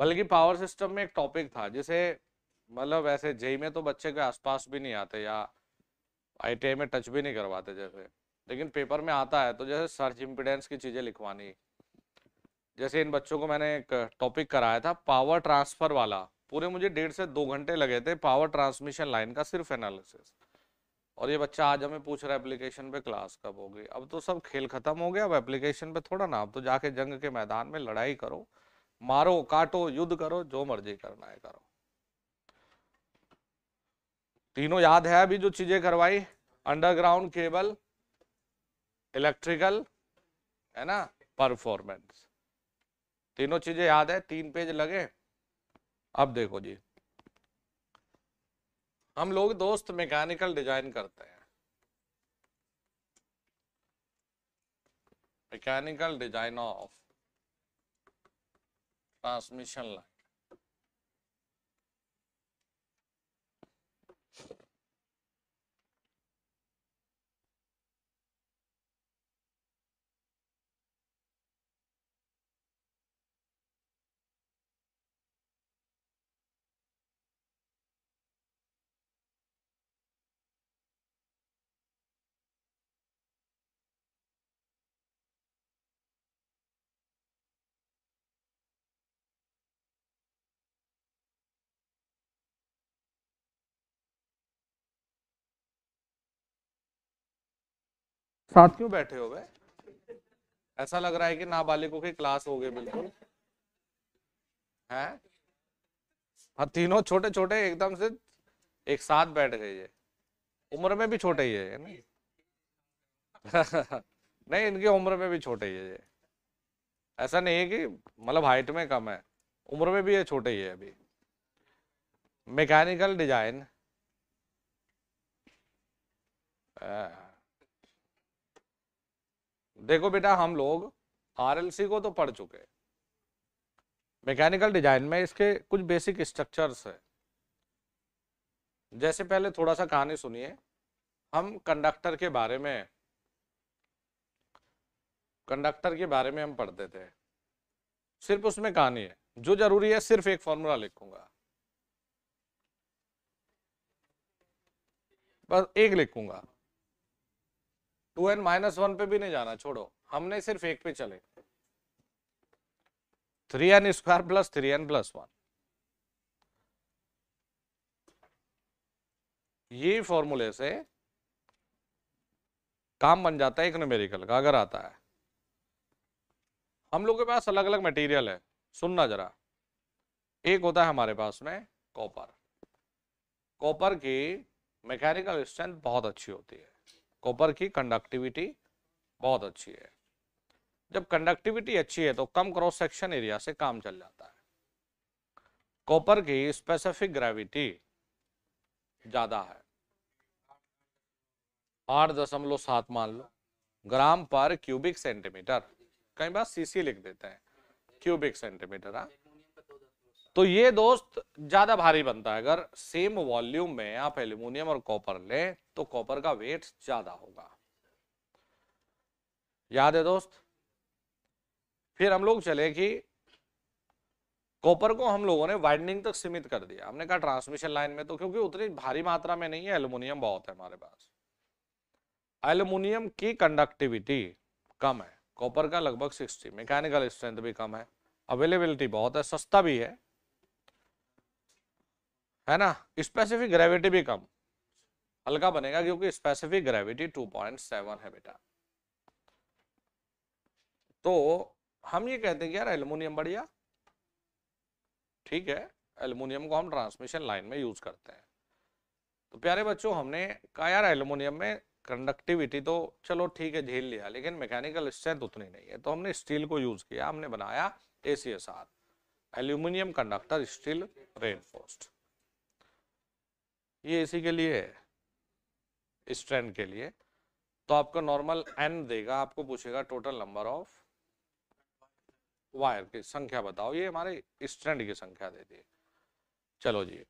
बल्कि पावर सिस्टम में एक टॉपिक था जिसे मतलब ऐसे जेई में तो बच्चे के आसपास भी नहीं आते या आई में टच भी नहीं करवाते जैसे लेकिन पेपर में आता है तो जैसे सर्च इम्पिडेंस की चीज़ें लिखवानी जैसे इन बच्चों को मैंने एक टॉपिक कराया था पावर ट्रांसफ़र वाला पूरे मुझे डेढ़ से दो घंटे लगे थे पावर ट्रांसमिशन लाइन का सिर्फ एनालिसिस और ये बच्चा आज हमें पूछ रहा है एप्लीकेशन पे क्लास कब होगी अब तो सब खेल खत्म हो गया अब एप्लीकेशन पे थोड़ा ना अब तो जाके जंग के मैदान में लड़ाई करो मारो काटो युद्ध करो जो मर्जी करना है करो तीनों याद है अभी जो चीजें करवाई अंडरग्राउंड केबल इलेक्ट्रिकल है ना परफॉर्मेंस तीनों चीजें याद है तीन पेज लगे अब देखो जी हम लोग दोस्त मैकेनिकल डिजाइन करते हैं mechanical design of transmission line साथ क्यों बैठे हो गए ऐसा लग रहा है कि नाबालिगों के क्लास हो गए बिल्कुल हैं हाँ तीनों छोटे छोटे एकदम से एक साथ बैठ गए ये उम्र में भी छोटे ही है नहीं नहीं इनकी उम्र में भी छोटे ही है ये ऐसा नहीं है कि मतलब हाइट में कम है उम्र में भी ये छोटे ही है अभी मैकेनिकल डिजाइन देखो बेटा हम लोग आरएलसी को तो पढ़ चुके मैकेनिकल डिजाइन में इसके कुछ बेसिक स्ट्रक्चर्स है जैसे पहले थोड़ा सा कहानी सुनिए हम कंडक्टर के बारे में कंडक्टर के बारे में हम पढ़ते थे सिर्फ उसमें कहानी है जो जरूरी है सिर्फ एक फॉर्मूला लिखूंगा बस एक लिखूंगा टू एन माइनस वन पे भी नहीं जाना छोड़ो हमने सिर्फ एक पे चले three N square plus three N plus one ये फॉर्मूले से काम बन जाता है एक न्यूमेरिकल का अगर आता है हम लोग के पास अलग अलग मटेरियल है सुनना जरा एक होता है हमारे पास में कॉपर कॉपर की मैकेनिकल स्ट्रेंथ बहुत अच्छी होती है कॉपर की कंडक्टिविटी बहुत अच्छी है जब कंडक्टिविटी अच्छी है तो कम क्रॉस सेक्शन एरिया से काम चल जाता है कॉपर की स्पेसिफिक ग्रेविटी ज़्यादा है आठ दशमलव सात मान लो ग्राम पर क्यूबिक सेंटीमीटर कई बार सीसी लिख देते हैं क्यूबिक सेंटीमीटर हाँ तो ये दोस्त ज्यादा भारी बनता है अगर सेम वॉल्यूम में आप एल्यूमिनियम और कॉपर लें तो कॉपर का वेट ज्यादा होगा याद है दोस्त फिर हम लोग चले कि कॉपर को हम लोगों ने वाइडनिंग तक सीमित कर दिया हमने कहा ट्रांसमिशन लाइन में तो क्योंकि उतनी भारी मात्रा में नहीं है एल्यूमिनियम बहुत है हमारे पास एल्यूमिनियम की कंडक्टिविटी कम है कॉपर का लगभग सिक्सटी मैकेनिकल स्ट्रेंथ भी कम है अवेलेबिलिटी बहुत है सस्ता भी है है ना स्पेसिफिक ग्रेविटी भी कम हल्का बनेगा क्योंकि स्पेसिफिक ग्रेविटी 2.7 है बेटा तो हम ये कहते हैं कि यार एल्यूमिनियम बढ़िया ठीक है एल्यूमिनियम को हम ट्रांसमिशन लाइन में यूज करते हैं तो प्यारे बच्चों हमने कहा यार एल्यूमिनियम में कंडक्टिविटी तो चलो ठीक है झेल लिया लेकिन मैकेनिकल स्ट्रेंथ उतनी नहीं है तो हमने स्टील को यूज किया हमने बनाया A C S R aluminium conductor steel reinforced ये इसी के लिए है स्ट्रैंड के लिए तो आपको नॉर्मल एन देगा आपको पूछेगा टोटल नंबर ऑफ वायर की संख्या बताओ ये हमारे स्ट्रैंड की संख्या दे दी चलो जी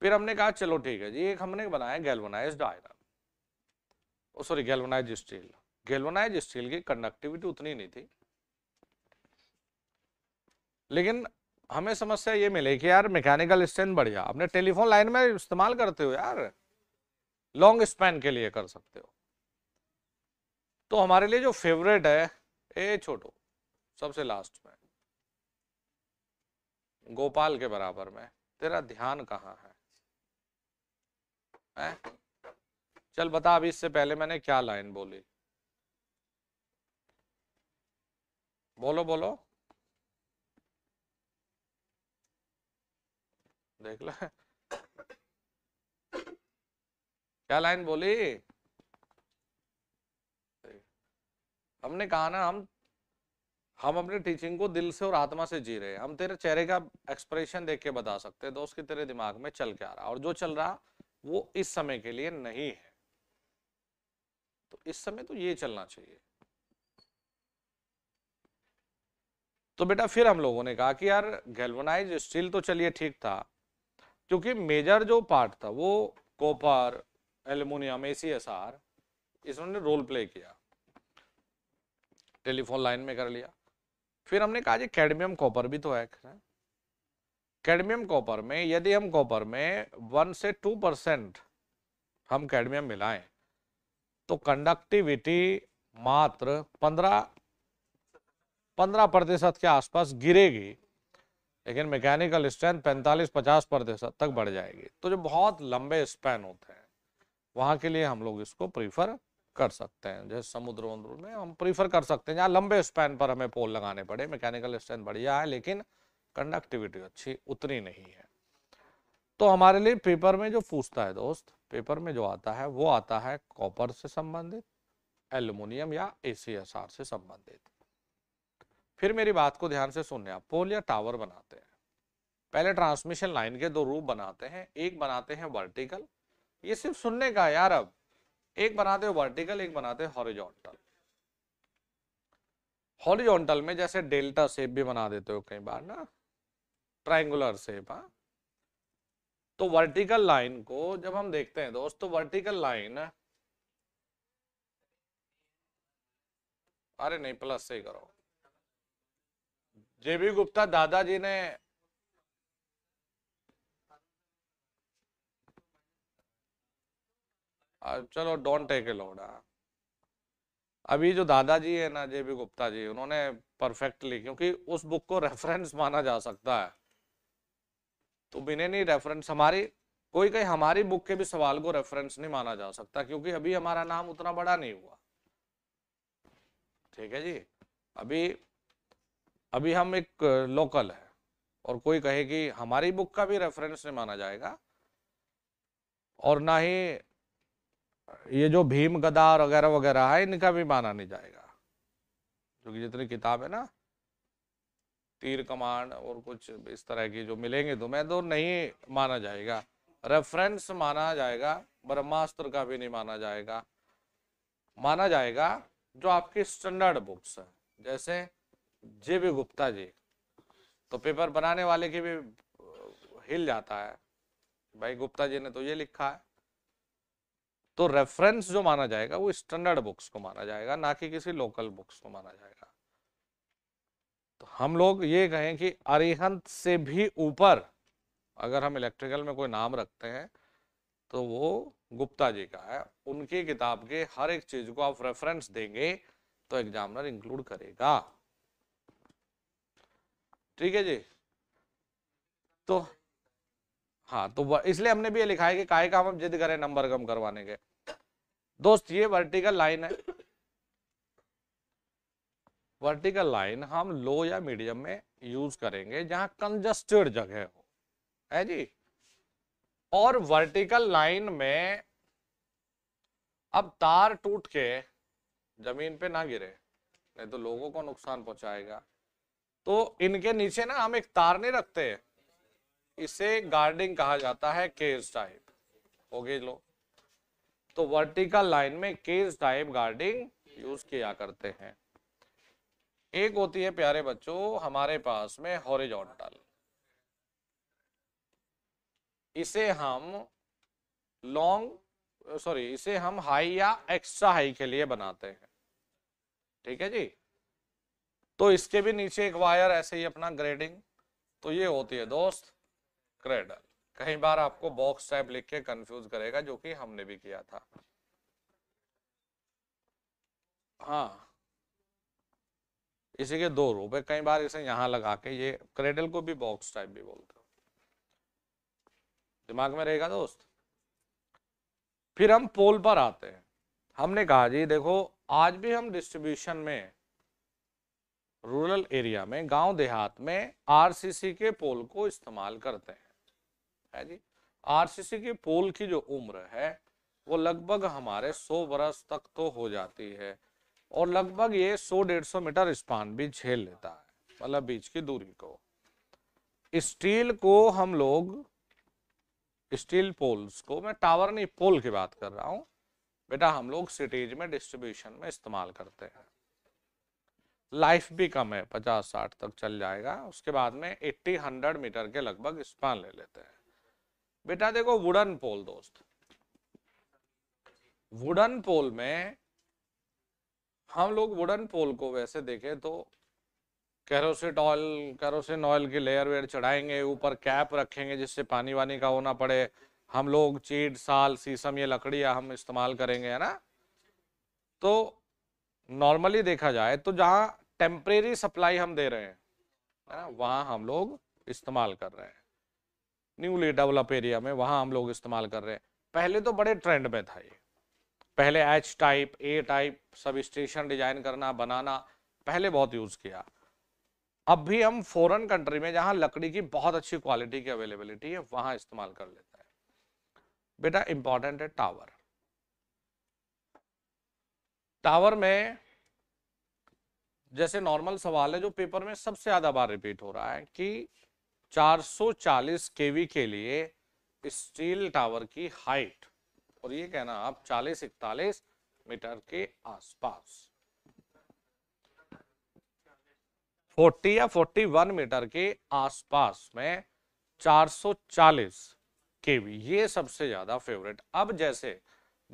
फिर हमने कहा चलो ठीक है जी एक हमने बनाया galvanise iron sorry galvanise steel galvanise steel की कंडक्टिविटी उतनी नहीं थी लेकिन हमें समस्या ये मिले कि यार मैकेनिकल स्टैंड बढ़िया अपने टेलीफोन लाइन में इस्तेमाल करते हो यार लॉन्ग स्पैन के लिए कर सकते हो तो हमारे लिए जो फेवरेट है ए छोटो सबसे लास्ट में गोपाल के बराबर में तेरा ध्यान कहाँ है ए? चल बता अभी इससे पहले मैंने क्या लाइन बोली बोलो बोलो देख ला क्या लाइन बोली हमने कहा ना हम हम अपने टीचिंग को दिल से और आत्मा से जी रहे हैं हम तेरे चेहरे का एक्सप्रेशन देख के बता सकते हैं दोस्त की तेरे दिमाग में चल क्या रहा और जो चल रहा वो इस समय के लिए नहीं है तो इस समय तो ये चलना चाहिए तो बेटा फिर हम लोगों ने कहा कि यार गैल्वनाइज स्टील तो चलिए ठीक था क्योंकि मेजर जो पार्ट था वो copper aluminium A C S R इसने रोल प्ले किया टेलीफोन लाइन में कर लिया फिर हमने कहा जी कैडमियम कॉपर भी तो है कैडमियम कॉपर में यदि हम कॉपर में वन से टू परसेंट हम कैडमियम मिलाएं तो कंडक्टिविटी मात्र पंद्रह पंद्रह प्रतिशत के आसपास गिरेगी लेकिन मैकेनिकल स्ट्रेंथ 45-50 प्रतिशत तक बढ़ जाएगी तो जो बहुत लंबे स्पैन होते हैं वहाँ के लिए हम लोग इसको प्रीफर कर सकते हैं जैसे समुद्र वमुद्र में हम प्रीफर कर सकते हैं जहाँ लंबे स्पैन पर हमें पोल लगाने पड़े मैकेनिकल स्ट्रेंथ बढ़िया है लेकिन कंडक्टिविटी अच्छी उतनी नहीं है तो हमारे लिए पेपर में जो पूछता है दोस्त पेपर में जो आता है वो आता है कॉपर से संबंधित एल्यूमिनियम या ए से संबंधित फिर मेरी बात को ध्यान से सुनने आप पोल या टावर बनाते हैं पहले ट्रांसमिशन लाइन के दो रूप बनाते हैं एक बनाते हैं वर्टिकल ये सिर्फ सुनने का यार अब एक बनाते हो वर्टिकल एक बनाते हैं हॉरिजॉन्टल हॉरिजॉन्टल में जैसे डेल्टा सेप भी बना देते हो कई बार ना ट्राइंगुलर शेप हाँ तो वर्टिकल लाइन को जब हम देखते हैं दोस्त तो वर्टिकल लाइन अरे नहीं प्लस से करो जेबी गुप्ता दादाजी ने चलो डोंट टेक ए लोड अभी जो दादाजी है ना जेबी गुप्ता जी उन्होंने परफेक्टली क्योंकि उस बुक को रेफरेंस माना जा सकता है तो बिने नहीं रेफरेंस हमारी कोई कहीं हमारी बुक के भी सवाल को रेफरेंस नहीं माना जा सकता क्योंकि अभी हमारा नाम उतना बड़ा नहीं हुआ ठीक है जी अभी अभी हम एक लोकल है और कोई कहे कि हमारी बुक का भी रेफरेंस नहीं माना जाएगा और ना ही ये जो भीम गदार वगैरह वगैरह है इनका भी माना नहीं जाएगा क्योंकि जितनी किताब है ना तीर कमांड और कुछ इस तरह की जो मिलेंगे तो मैं तो नहीं माना जाएगा रेफरेंस माना जाएगा ब्रह्मास्त्र का भी नहीं माना जाएगा माना जाएगा जो आपकी स्टैंडर्ड बुक्स है जैसे जे बी गुप्ता जी तो पेपर बनाने वाले की भी हिल जाता है भाई गुप्ता जी ने तो ये लिखा है तो रेफरेंस जो माना जाएगा वो स्टैंडर्ड बुक्स को माना जाएगा ना कि किसी लोकल बुक्स को माना जाएगा तो हम लोग ये कहें कि अरिहंत से भी ऊपर अगर हम इलेक्ट्रिकल में कोई नाम रखते हैं तो वो गुप्ता जी का है उनकी किताब के हर एक चीज को आप रेफरेंस देंगे तो एग्जामिनर इंक्लूड करेगा ठीक है जी तो हाँ तो इसलिए हमने भी ये लिखा है कि काय काम हम जिद करें नंबर कम करवाने के दोस्त ये वर्टिकल लाइन है वर्टिकल लाइन हम लो या मीडियम में यूज करेंगे जहां कंजस्टेड जगह हो है जी और वर्टिकल लाइन में अब तार टूट के जमीन पे ना गिरे नहीं तो लोगों को नुकसान पहुंचाएगा तो इनके नीचे ना हम एक तार नहीं रखते इसे गार्डिंग कहा जाता है केज टाइप हो गए लो तो वर्टिकल लाइन में केज टाइप गार्डिंग यूज किया करते हैं एक होती है प्यारे बच्चों हमारे पास में हॉरिजॉन्टल इसे हम लॉन्ग सॉरी इसे हम हाई या एक्स्ट्रा हाई के लिए बनाते हैं ठीक है जी तो इसके भी नीचे एक वायर ऐसे ही अपना ग्रेडिंग तो ये होती है दोस्त क्रेडल कई बार आपको बॉक्स टाइप लिख के कंफ्यूज करेगा जो कि हमने भी किया था हाँ इसी के दो रूप है कई बार इसे यहां लगा के ये क्रेडल को भी बॉक्स टाइप भी बोलते हो दिमाग में रहेगा दोस्त फिर हम पोल पर आते हैं हमने कहा जी देखो आज भी हम डिस्ट्रीब्यूशन में रूरल एरिया में गांव देहात में आरसीसी के पोल को इस्तेमाल करते हैं है जी आरसीसी के पोल की जो उम्र है वो लगभग हमारे 100 बरस तक तो हो जाती है और लगभग ये 100-150 मीटर स्पान भी झेल लेता है मतलब बीच की दूरी को स्टील को हम लोग स्टील पोल्स को मैं टावर नहीं पोल की बात कर रहा हूँ बेटा हम लोग सिटीज में डिस्ट्रीब्यूशन में इस्तेमाल करते हैं लाइफ भी कम है पचास साठ तक चल जाएगा उसके बाद में एट्टी हंड्रेड मीटर के लगभग स्पान ले लेते हैं बेटा देखो वुडन पोल दोस्त वुडन पोल में हम लोग वुडन पोल को वैसे देखें तो कैरोसिट ऑयल कैरोसिन ऑयल की लेयर वेयर चढ़ाएंगे ऊपर कैप रखेंगे जिससे पानी वानी का होना पड़े हम लोग चीड़ साल सीसम ये लकड़ियाँ हम इस्तेमाल करेंगे है ना तो नॉर्मली देखा जाए तो जहां टेम्परेरी सप्लाई हम दे रहे हैं है ना वहां हम लोग इस्तेमाल कर रहे हैं न्यूली डेवलप एरिया में वहां हम लोग इस्तेमाल कर रहे हैं पहले तो बड़े ट्रेंड में था ये पहले H type A type substation design करना बनाना पहले बहुत यूज किया अब भी हम फॉरेन कंट्री में जहां लकड़ी की बहुत अच्छी क्वालिटी की अवेलेबिलिटी है वहां इस्तेमाल कर लेता है बेटा इंपॉर्टेंट है टावर टावर में जैसे नॉर्मल सवाल है जो पेपर में सबसे ज्यादा बार रिपीट हो रहा है कि 440 केवी के लिए स्टील टावर की हाइट और ये कहना आप 40 इकतालीस मीटर के आसपास 40 या 41 मीटर के आसपास में 440 केवी ये सबसे ज्यादा फेवरेट अब जैसे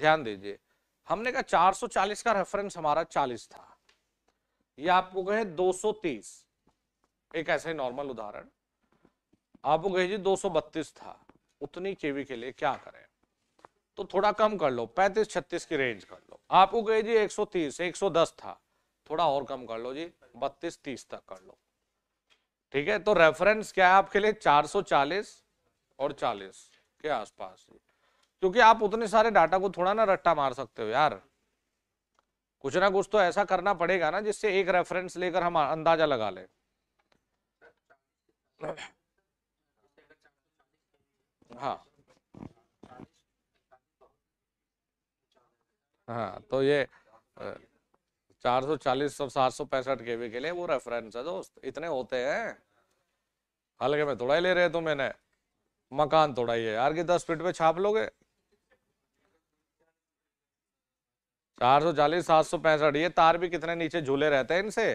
ध्यान दीजिए हमने कहा 440 का रेफरेंस हमारा 40 था ये आपको कहे 230 एक ऐसा ही नॉर्मल उदाहरण आपको कहे जी 232 था उतनी केवी के लिए क्या करें तो थोड़ा कम कर लो 35 36 की रेंज कर लो आपको कहे जी 130 110 था थोड़ा और कम कर लो जी 32 30 तक कर लो ठीक है तो रेफरेंस क्या है आपके लिए 440 और 40 के आसपास जी क्योंकि आप उतने सारे डाटा को थोड़ा ना रट्टा मार सकते हो यार कुछ ना कुछ तो ऐसा करना पड़ेगा ना जिससे एक रेफरेंस लेकर हम अंदाजा लगा ले हाँ हाँ तो ये चार सौ चालीस सौ सात सौ पैंसठ के बी के लिए वो रेफरेंस है दोस्त इतने होते हैं हल्के में थोड़ा ही ले रहे तुम मैंने मकान थोड़ा ही है यार की दस फीट पे छाप लोगे चार सौ चालीस सात सौ पैंसठ ये तार भी कितने नीचे झूले रहते हैं इनसे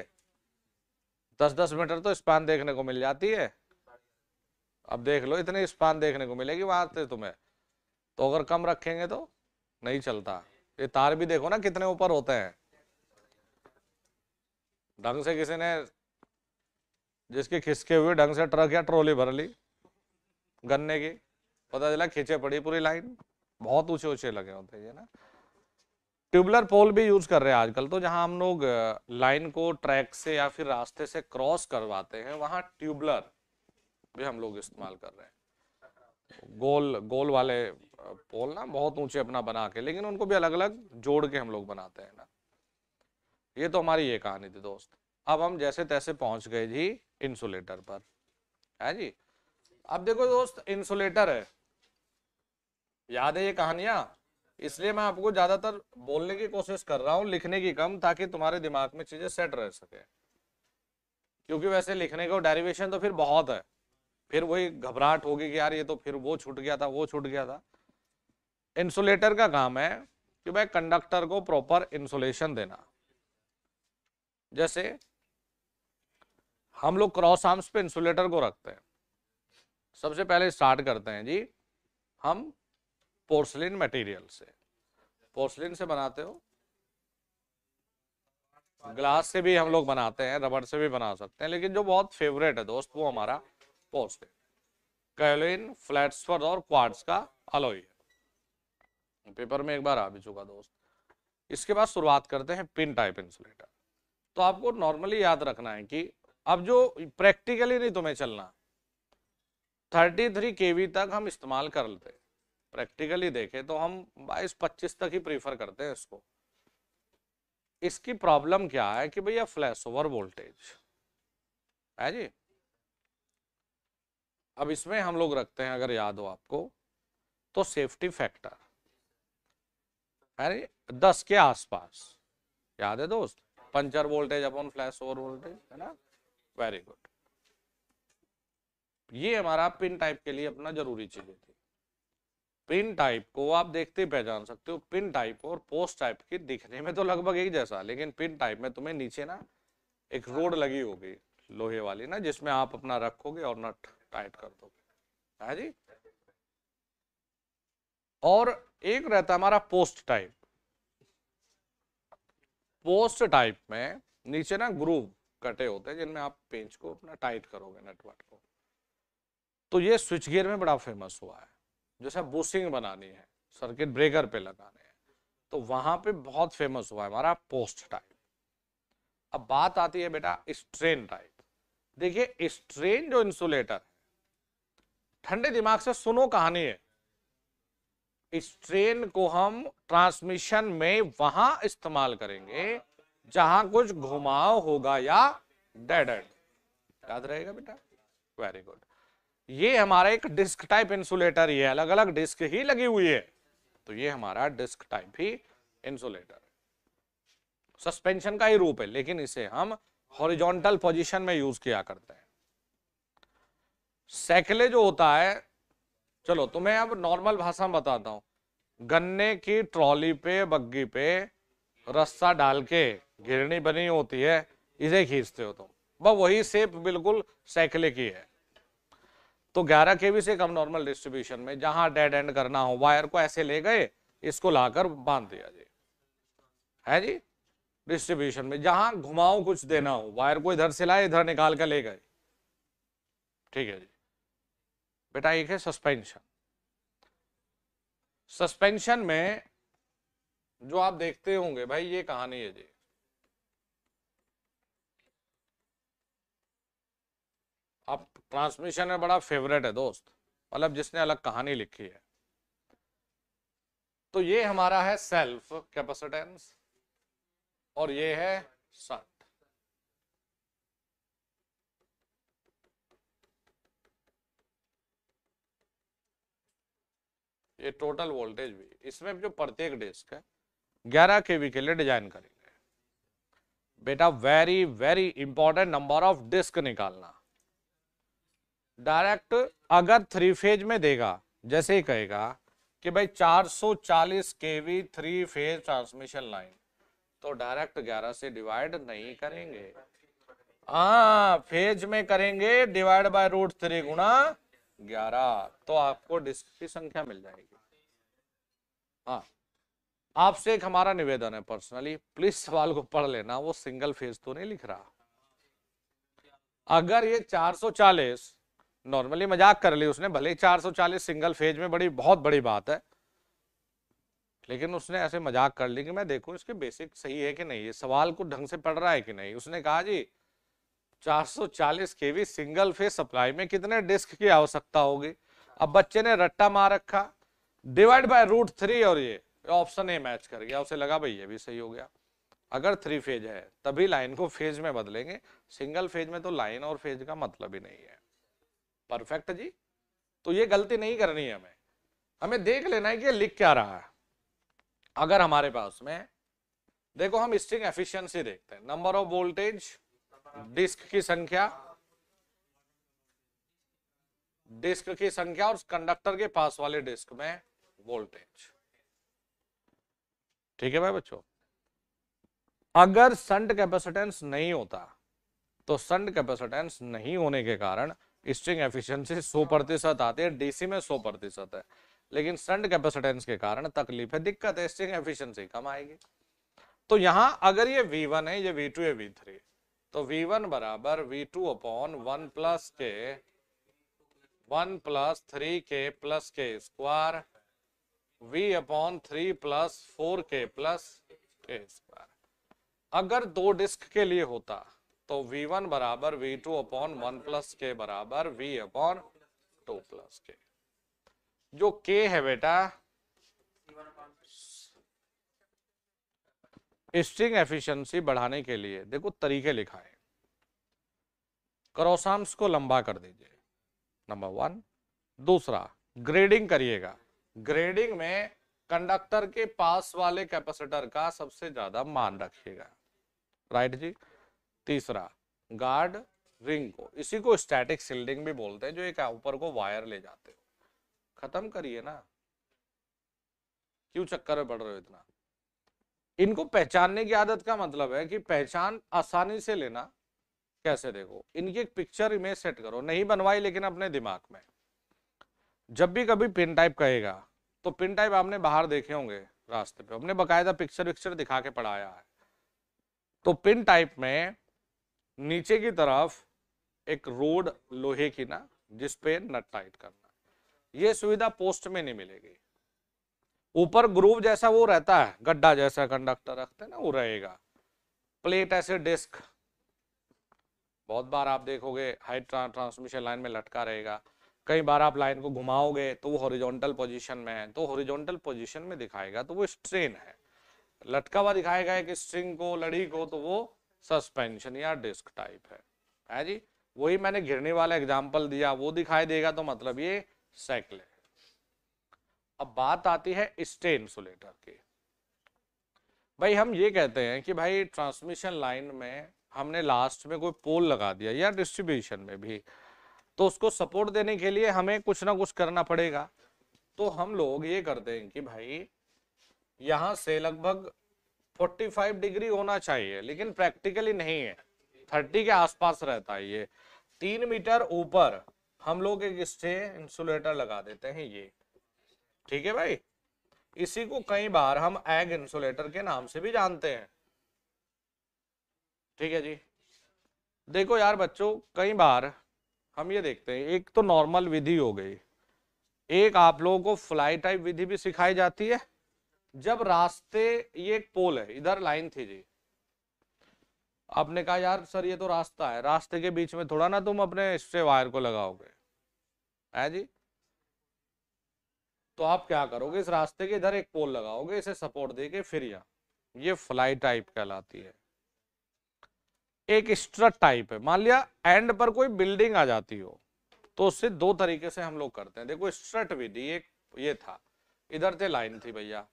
दस दस मीटर तो स्पान देखने को मिल जाती है अब देख लो इतने स्पान देखने को मिलेगी वहां से तुम्हें तो अगर कम रखेंगे तो नहीं चलता ये तार भी देखो ना कितने ऊपर होते हैं ढंग से किसी ने जिसके खिसके हुए ढंग से ट्रक या ट्रॉली भर ली गन्ने की पता चला खींचे पड़ी पूरी लाइन बहुत ऊंचे ऊंचे लगे होते हैं ना ट्यूबलर पोल भी यूज़ कर रहे हैं आजकल तो जहाँ हम लोग लाइन को ट्रैक से या फिर रास्ते से क्रॉस करवाते हैं वहां ट्यूबलर भी हम लोग इस्तेमाल कर रहे हैं गोल गोल वाले पोल ना बहुत ऊंचे अपना बना के लेकिन उनको भी अलग अलग जोड़ के हम लोग बनाते हैं ना ये तो हमारी ये कहानी थी दोस्त अब हम जैसे तैसे पहुंच गए जी इंसुलेटर पर है जी अब देखो दोस्त इंसुलेटर है याद है ये कहानियां इसलिए मैं आपको ज्यादातर बोलने की कोशिश कर रहा हूँ लिखने की कम ताकि तुम्हारे दिमाग में चीजें सेट रह सके क्योंकि वैसे लिखने का डेरिवेशन तो फिर बहुत है फिर वही घबराहट होगी कि यार ये तो फिर वो छूट गया था वो छूट गया था इंसुलेटर का काम है कि भाई कंडक्टर को प्रॉपर इंसुलेशन देना जैसे हम लोग क्रॉस आर्म्स पे इंसुलेटर को रखते हैं सबसे पहले स्टार्ट करते हैं जी हम पोर्सलिन मटेरियल से पोर्सलिन से बनाते हो ग्लास से भी हम लोग बनाते हैं रबड़ से भी बना सकते हैं लेकिन जो बहुत फेवरेट है दोस्त वो हमारा पोर्सलिन कैलोइन फ्लैट्सफर और क्वार्ट्स का अलोई है पेपर में एक बार आ भी चुका दोस्त इसके बाद शुरुआत करते हैं पिन टाइप इंसुलेटर तो आपको नॉर्मली याद रखना है कि अब जो प्रैक्टिकली नहीं तुम्हें चलना 33 केवी तक हम इस्तेमाल कर लेते हैं प्रैक्टिकली देखें तो हम 22-25 तक ही प्रीफर करते हैं इसको इसकी प्रॉब्लम क्या है कि भैया फ्लैश ओवर वोल्टेज है जी अब इसमें हम लोग रखते हैं अगर याद हो आपको तो सेफ्टी फैक्टर है जी दस के आसपास याद है दोस्त puncture voltage upon flashover voltage है ना वेरी गुड ये हमारा पिन टाइप के लिए अपना जरूरी चीजें थी पिन टाइप को आप देखते ही पहचान सकते हो पिन टाइप और पोस्ट टाइप के दिखने में तो लगभग एक जैसा लेकिन पिन टाइप में तुम्हें नीचे ना एक रोड लगी होगी लोहे वाली ना जिसमें आप अपना रखोगे और नट टाइट कर दोगे है जी और एक रहता है हमारा पोस्ट टाइप पोस्ट टाइप में नीचे ना ग्रूव कटे होते हैं जिनमें आप पेंच को अपना टाइट करोगे नटवट को तो ये स्विच गियर में बड़ा फेमस हुआ है जैसे बूसिंग बनानी है सर्किट ब्रेकर पे लगाने हैं तो वहां पे बहुत फेमस हुआ है हमारा पोस्ट टाइप अब बात आती है बेटा स्ट्रेन टाइप देखिए स्ट्रेन जो इंसुलेटर है ठंडे दिमाग से सुनो कहानी है स्ट्रेन को हम ट्रांसमिशन में वहां इस्तेमाल करेंगे जहां कुछ घुमाव होगा या डेड एंड याद रहेगा बेटा वेरी गुड ये हमारा एक डिस्क टाइप इंसुलेटर ये अलग अलग डिस्क ही लगी हुई है तो ये हमारा डिस्क टाइप ही इंसुलेटर सस्पेंशन का ही रूप है लेकिन इसे हम हॉरिजॉन्टल पोजीशन में यूज किया करते हैं सैकले जो होता है चलो तुम्हें अब नॉर्मल भाषा में बताता हूं गन्ने की ट्रॉली पे बग्गी पे रस्सा डाल के घिरनी बनी होती है इसे खींचते हो तुम तो। वह वही सेप बिल्कुल सैकले की है तो 11 के से कम नॉर्मल डिस्ट्रीब्यूशन में जहां डेड एंड करना हो वायर को ऐसे ले गए इसको लाकर बांध दिया जी है जी डिस्ट्रीब्यूशन में जहां घुमाओ कुछ देना हो वायर को इधर से लाए इधर निकाल कर ले गए ठीक है जी बेटा एक है सस्पेंशन सस्पेंशन में जो आप देखते होंगे भाई ये कहानी है जी ट्रांसमिशन में बड़ा फेवरेट है दोस्त मतलब जिसने अलग कहानी लिखी है तो ये हमारा है सेल्फ कैपेसिटेंस और ये है सट ये टोटल वोल्टेज भी इसमें जो प्रत्येक डिस्क है ग्यारह केवी के लिए डिजाइन करेंगे बेटा very very important number of disc निकालना डायरेक्ट अगर थ्री फेज में देगा जैसे ही कहेगा कि भाई 440 kV three phase transmission line तो डायरेक्ट 11 से डिवाइड नहीं करेंगे हाँ फेज में करेंगे डिवाइड बाय रूट थ्री गुणा ग्यारह तो आपको डिस्क की संख्या मिल जाएगी हाँ आपसे एक हमारा निवेदन है पर्सनली प्लीज सवाल को पढ़ लेना वो सिंगल फेज तो नहीं लिख रहा अगर ये 440 नॉर्मली मजाक कर ली उसने भले ही 440 सिंगल फेज में बड़ी बहुत बड़ी बात है लेकिन उसने ऐसे मजाक कर ली कि मैं देखूं इसके बेसिक सही है कि नहीं ये सवाल को ढंग से पढ़ रहा है कि नहीं उसने कहा जी 440 केवी सिंगल फेज सप्लाई में कितने डिस्क की आवश्यकता होगी अब बच्चे ने रट्टा मार रखा डिवाइड बाय रूट थ्री और ये ऑप्शन ए मैच कर गया उसे लगा भाई ये भी सही हो गया अगर थ्री फेज है तभी लाइन को फेज में बदलेंगे सिंगल फेज में तो लाइन और फेज का मतलब ही नहीं है परफेक्ट जी तो ये गलती नहीं करनी है हमें हमें देख लेना है कि लिख क्या रहा है अगर हमारे पास में देखो हम स्ट्रिंग एफिशिएंसी देखते हैं नंबर ऑफ वोल्टेज डिस्क की संख्या डिस्क की संख्या और कंडक्टर के पास वाले डिस्क में वोल्टेज ठीक है भाई बच्चों अगर संट कैपेसिटेंस नहीं होता तो संट कैपेसिटेंस नहीं होने के कारण स्ट्रिंग एफिशिएंसी 100 प्रतिशत आती है डीसी में 100 प्रतिशत है लेकिन संट कैपेसिटेंस के कारण तकलीफ है दिक्कत है स्ट्रिंग एफिशिएंसी कम आएगी तो यहाँ अगर ये वी वन है ये V2 है वी थ्री तो वी वन बराबर V two upon one plus K one plus three K plus K square V upon three plus four K plus K square अगर दो डिस्क के लिए होता तो v1 बराबर v2 अपॉन वन प्लस के बराबर v अपॉन टू प्लस के जो k है बेटा स्ट्रिंग एफिशिएंसी बढ़ाने के लिए देखो तरीके लिखा है क्रोसाम्स को लंबा कर दीजिए नंबर वन दूसरा ग्रेडिंग करिएगा ग्रेडिंग में कंडक्टर के पास वाले कैपेसिटर का सबसे ज्यादा मान रखिएगा राइट जी तीसरा गार्ड रिंग को इसी को स्टैटिक सिल्डिंग भी बोलते हैं जो एक ऊपर को वायर ले जाते हो खत्म करिए ना क्यों चक्कर में बढ़ रहे हो इतना इनको पहचानने की आदत का मतलब है कि पहचान आसानी से लेना कैसे देखो इनकी एक पिक्चर इमेज सेट करो नहीं बनवाई लेकिन अपने दिमाग में जब भी कभी पिन टाइप कहेगा तो पिन टाइप आपने बाहर देखे होंगे रास्ते पे हमने बकायदा पिक्चर विक्चर दिखा के पढ़ाया है तो पिन टाइप में नीचे की तरफ एक रोड लोहे की ना जिस पे नट टाइट करना ये सुविधा पोस्ट में नहीं मिलेगी ऊपर ग्रूव जैसा वो रहता है गड्ढा जैसा कंडक्टर रखते हैं ना वो रहेगा प्लेट ऐसे डिस्क बहुत बार आप देखोगे हाई ट्रांसमिशन लाइन में लटका रहेगा कई बार आप लाइन को घुमाओगे तो वो हॉरिजॉन्टल पोजीशन में है तो हॉरिजॉन्टल पोजीशन में दिखाएगा तो वो स्ट्रेन है लटका हुआ दिखाएगा कि स्ट्रिंग को लड़ी को तो वो सस्पेंशन या डिस्क टाइप है है जी वही मैंने घिरने वाला एग्जाम्पल दिया वो दिखाई देगा तो मतलब ये साइकिल है अब बात आती है स्टे इंसुलेटर की भाई हम ये कहते हैं कि भाई ट्रांसमिशन लाइन में हमने लास्ट में कोई पोल लगा दिया या डिस्ट्रीब्यूशन में भी तो उसको सपोर्ट देने के लिए हमें कुछ ना कुछ करना पड़ेगा तो हम लोग ये करते हैं कि भाई यहाँ से लगभग 45 डिग्री होना चाहिए लेकिन प्रैक्टिकली नहीं है 30 के आसपास रहता है ये तीन मीटर ऊपर हम लोग एक इससे इंसुलेटर लगा देते हैं ये ठीक है भाई इसी को कई बार हम एग इंसुलेटर के नाम से भी जानते हैं ठीक है जी देखो यार बच्चों कई बार हम ये देखते हैं एक तो नॉर्मल विधि हो गई एक आप लोगों को फ्लाई टाइप विधि भी सिखाई जाती है जब रास्ते ये एक पोल है इधर लाइन थी जी आपने कहा यार सर ये तो रास्ता है रास्ते के बीच में थोड़ा ना तुम अपने इससे वायर को लगाओगे है जी तो आप क्या करोगे इस रास्ते के इधर एक पोल लगाओगे इसे सपोर्ट देके फिर यहाँ ये फ्लाई टाइप कहलाती है एक स्ट्रट टाइप है मान लिया एंड पर कोई बिल्डिंग आ जाती हो तो उससे दो तरीके से हम लोग करते हैं देखो स्ट्रट विधि एक ये था इधर से लाइन थी भैया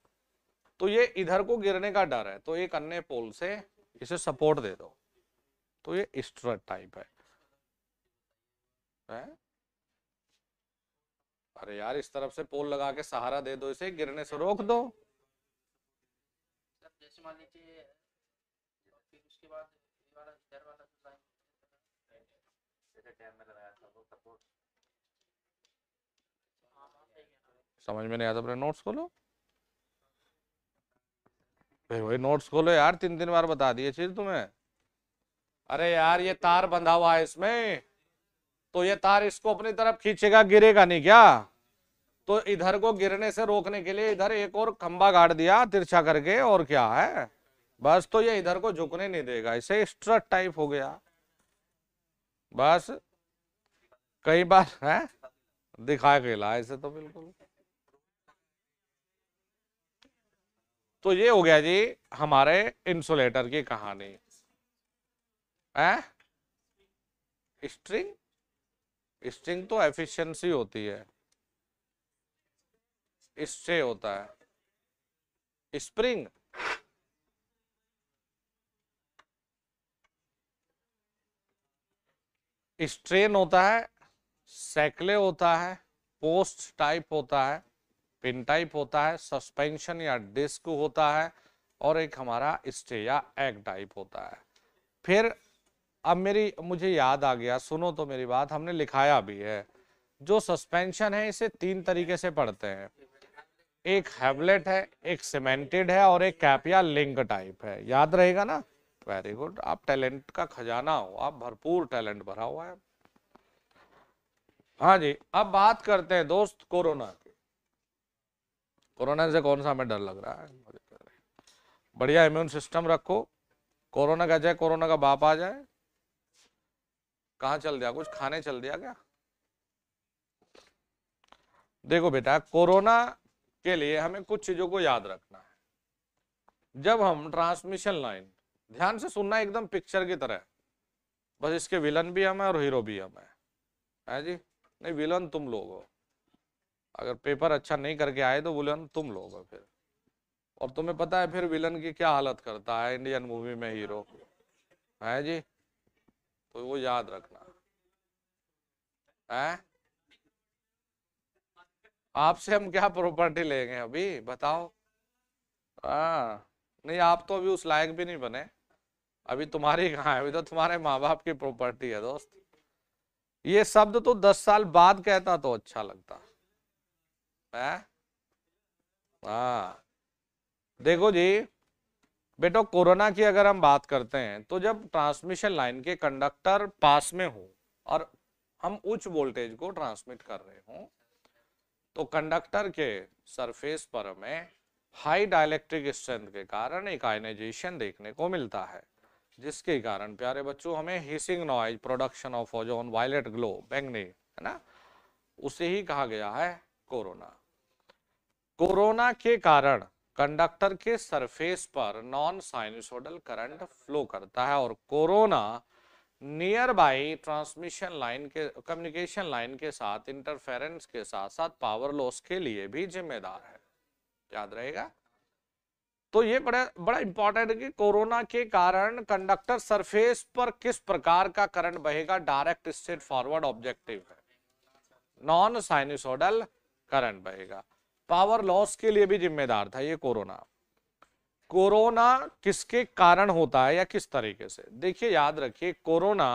तो ये इधर को गिरने का डर है तो एक अन्य पोल से इसे सपोर्ट दे दो तो ये स्ट्रट टाइप है, है? अरे यार इस तरफ से पोल लगा के सहारा दे दो इसे गिरने से रोक दो समझ में नहीं आता अपने नोट्स खोलो अरे भाई नोट्स खोलो यार तीन तीन बार बता दिए चीज तुम्हें अरे यार ये तार बंधा हुआ है इसमें तो ये तार इसको अपनी तरफ खींचेगा गिरेगा नहीं क्या तो इधर को गिरने से रोकने के लिए इधर एक और खंबा गाड़ दिया तिरछा करके और क्या है बस तो ये इधर को झुकने नहीं देगा इसे स्ट्रट टाइप हो गया बस कई बार है दिखाया गया ऐसे तो बिल्कुल तो ये हो गया जी हमारे इंसुलेटर की कहानी है स्ट्रिंग स्ट्रिंग तो एफिशिएंसी होती है इससे होता है स्प्रिंग स्ट्रेन होता है सैकले होता है पोस्ट टाइप होता है पिन टाइप होता है सस्पेंशन या डिस्क होता है और एक हमारा स्टे या एग टाइप होता है फिर अब मेरी मुझे याद आ गया सुनो तो मेरी बात हमने लिखाया भी है जो सस्पेंशन है इसे तीन तरीके से पढ़ते हैं एक हैवलेट है एक सीमेंटेड है और एक कैप या लिंक टाइप है याद रहेगा ना वेरी गुड आप टैलेंट का खजाना हो आप भरपूर टैलेंट भरा हुआ है हाँ जी अब बात करते हैं दोस्त कोरोना कोरोना से कौन सा हमें डर लग रहा है बढ़िया इम्यून सिस्टम रखो कोरोना का जाए कोरोना का बाप आ जाए कहाँ चल दिया कुछ खाने चल दिया क्या देखो बेटा कोरोना के लिए हमें कुछ चीजों को याद रखना है जब हम ट्रांसमिशन लाइन ध्यान से सुनना एकदम पिक्चर की तरह बस इसके विलन भी हम है और हीरो भी हम है, है जी नहीं विलन तुम लोग हो अगर पेपर अच्छा नहीं करके आए तो विलन तुम लोग हो फिर और तुम्हें पता है फिर विलन की क्या हालत करता है इंडियन मूवी में हीरो है जी तो वो याद रखना है आपसे हम क्या प्रॉपर्टी लेंगे अभी बताओ आ, हाँ। नहीं आप तो अभी उस लायक भी नहीं बने अभी तुम्हारी कहाँ है अभी तो तुम्हारे माँ बाप की प्रॉपर्टी है दोस्त ये शब्द तो दस साल बाद कहता तो अच्छा लगता है हाँ देखो जी बेटो कोरोना की अगर हम बात करते हैं तो जब ट्रांसमिशन लाइन के कंडक्टर पास में हो और हम उच्च वोल्टेज को ट्रांसमिट कर रहे हो तो कंडक्टर के सरफेस पर हमें हाई डायलैक्ट्रिक स्ट्रेंथ के कारण एक आयनाइजेशन देखने को मिलता है जिसके कारण प्यारे बच्चों हमें hissing noise production of ozone violet glow बैंगनी है ना उसे ही कहा गया है कोरोना कोरोना के कारण कंडक्टर के सरफेस पर नॉन साइनसोडल करंट फ्लो करता है और corona nearby transmission line के कम्युनिकेशन लाइन के साथ इंटरफेरेंस के साथ साथ पावर लॉस के लिए भी जिम्मेदार है याद रहेगा तो ये बड़ा बड़ा इंपॉर्टेंट है कि कोरोना के कारण कंडक्टर सरफेस पर किस प्रकार का करंट बहेगा डायरेक्ट स्ट्रेट फॉरवर्ड ऑब्जेक्टिव है नॉन साइनुसोडल करंट बहेगा पावर लॉस के लिए भी जिम्मेदार था ये कोरोना कोरोना किसके कारण होता है या किस तरीके से देखिए याद रखिए कोरोना